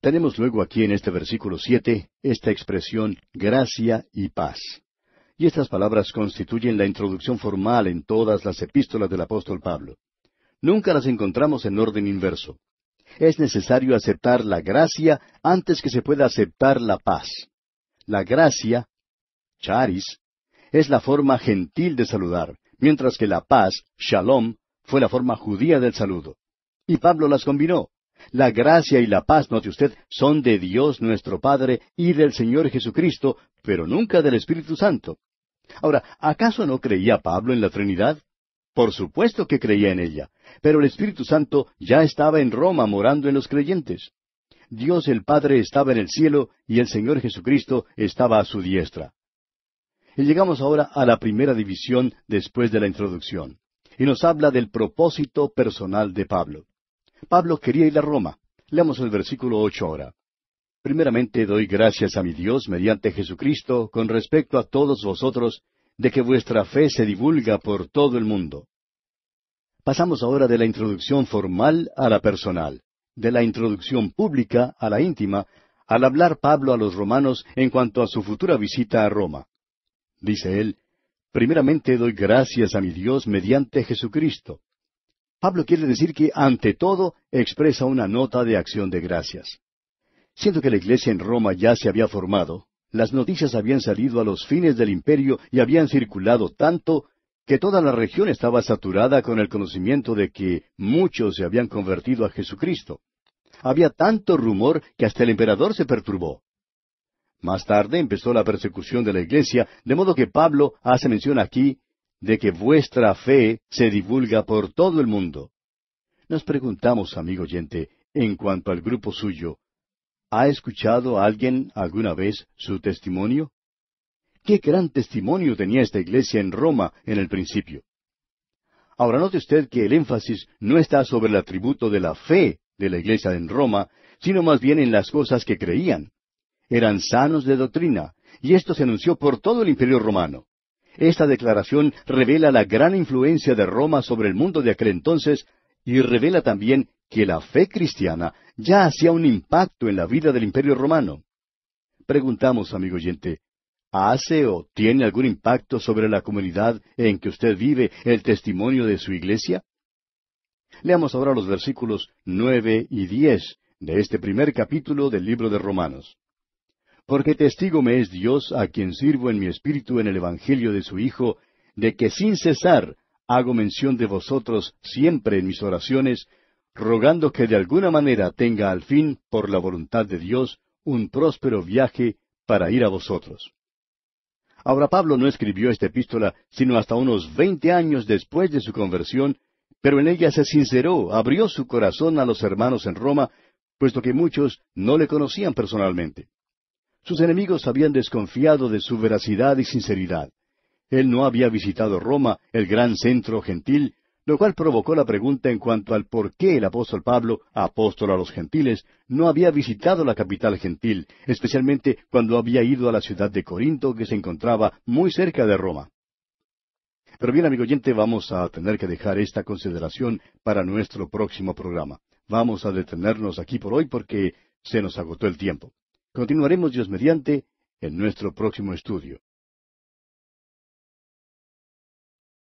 Tenemos luego aquí en este versículo siete esta expresión gracia y paz. Y estas palabras constituyen la introducción formal en todas las epístolas del apóstol Pablo. Nunca las encontramos en orden inverso es necesario aceptar la gracia antes que se pueda aceptar la paz. La gracia, charis, es la forma gentil de saludar, mientras que la paz, shalom, fue la forma judía del saludo. Y Pablo las combinó. La gracia y la paz, note usted, son de Dios nuestro Padre y del Señor Jesucristo, pero nunca del Espíritu Santo. Ahora, ¿acaso no creía Pablo en la Trinidad? Por supuesto que creía en ella, pero el Espíritu Santo ya estaba en Roma morando en los creyentes. Dios el Padre estaba en el cielo y el Señor Jesucristo estaba a su diestra. Y llegamos ahora a la primera división después de la introducción, y nos habla del propósito personal de Pablo. Pablo quería ir a Roma. Leamos el versículo ocho ahora. Primeramente doy gracias a mi Dios mediante Jesucristo con respecto a todos vosotros, de que vuestra fe se divulga por todo el mundo. Pasamos ahora de la introducción formal a la personal, de la introducción pública a la íntima, al hablar Pablo a los romanos en cuanto a su futura visita a Roma. Dice él, Primeramente doy gracias a mi Dios mediante Jesucristo. Pablo quiere decir que, ante todo, expresa una nota de acción de gracias. Siendo que la iglesia en Roma ya se había formado, las noticias habían salido a los fines del imperio y habían circulado tanto que toda la región estaba saturada con el conocimiento de que muchos se habían convertido a Jesucristo. Había tanto rumor que hasta el emperador se perturbó. Más tarde empezó la persecución de la iglesia, de modo que Pablo hace mención aquí de que vuestra fe se divulga por todo el mundo. Nos preguntamos, amigo oyente, en cuanto al grupo suyo, ¿Ha escuchado alguien alguna vez su testimonio? Qué gran testimonio tenía esta iglesia en Roma en el principio. Ahora note usted que el énfasis no está sobre el atributo de la fe de la iglesia en Roma, sino más bien en las cosas que creían. Eran sanos de doctrina, y esto se anunció por todo el imperio romano. Esta declaración revela la gran influencia de Roma sobre el mundo de aquel entonces y revela también que la fe cristiana ya hacía un impacto en la vida del Imperio Romano. Preguntamos, amigo oyente, ¿hace o tiene algún impacto sobre la comunidad en que usted vive el testimonio de su iglesia? Leamos ahora los versículos nueve y diez de este primer capítulo del libro de Romanos. Porque testigo me es Dios a quien sirvo en mi espíritu en el Evangelio de su Hijo, de que sin cesar hago mención de vosotros siempre en mis oraciones, rogando que de alguna manera tenga al fin, por la voluntad de Dios, un próspero viaje para ir a vosotros. Ahora Pablo no escribió esta epístola sino hasta unos veinte años después de su conversión, pero en ella se sinceró, abrió su corazón a los hermanos en Roma, puesto que muchos no le conocían personalmente. Sus enemigos habían desconfiado de su veracidad y sinceridad. Él no había visitado Roma, el gran centro gentil, lo cual provocó la pregunta en cuanto al por qué el apóstol Pablo, apóstol a los gentiles, no había visitado la capital gentil, especialmente cuando había ido a la ciudad de Corinto, que se encontraba muy cerca de Roma. Pero bien, amigo oyente, vamos a tener que dejar esta consideración para nuestro próximo programa. Vamos a detenernos aquí por hoy porque se nos agotó el tiempo. Continuaremos, Dios mediante, en nuestro próximo estudio.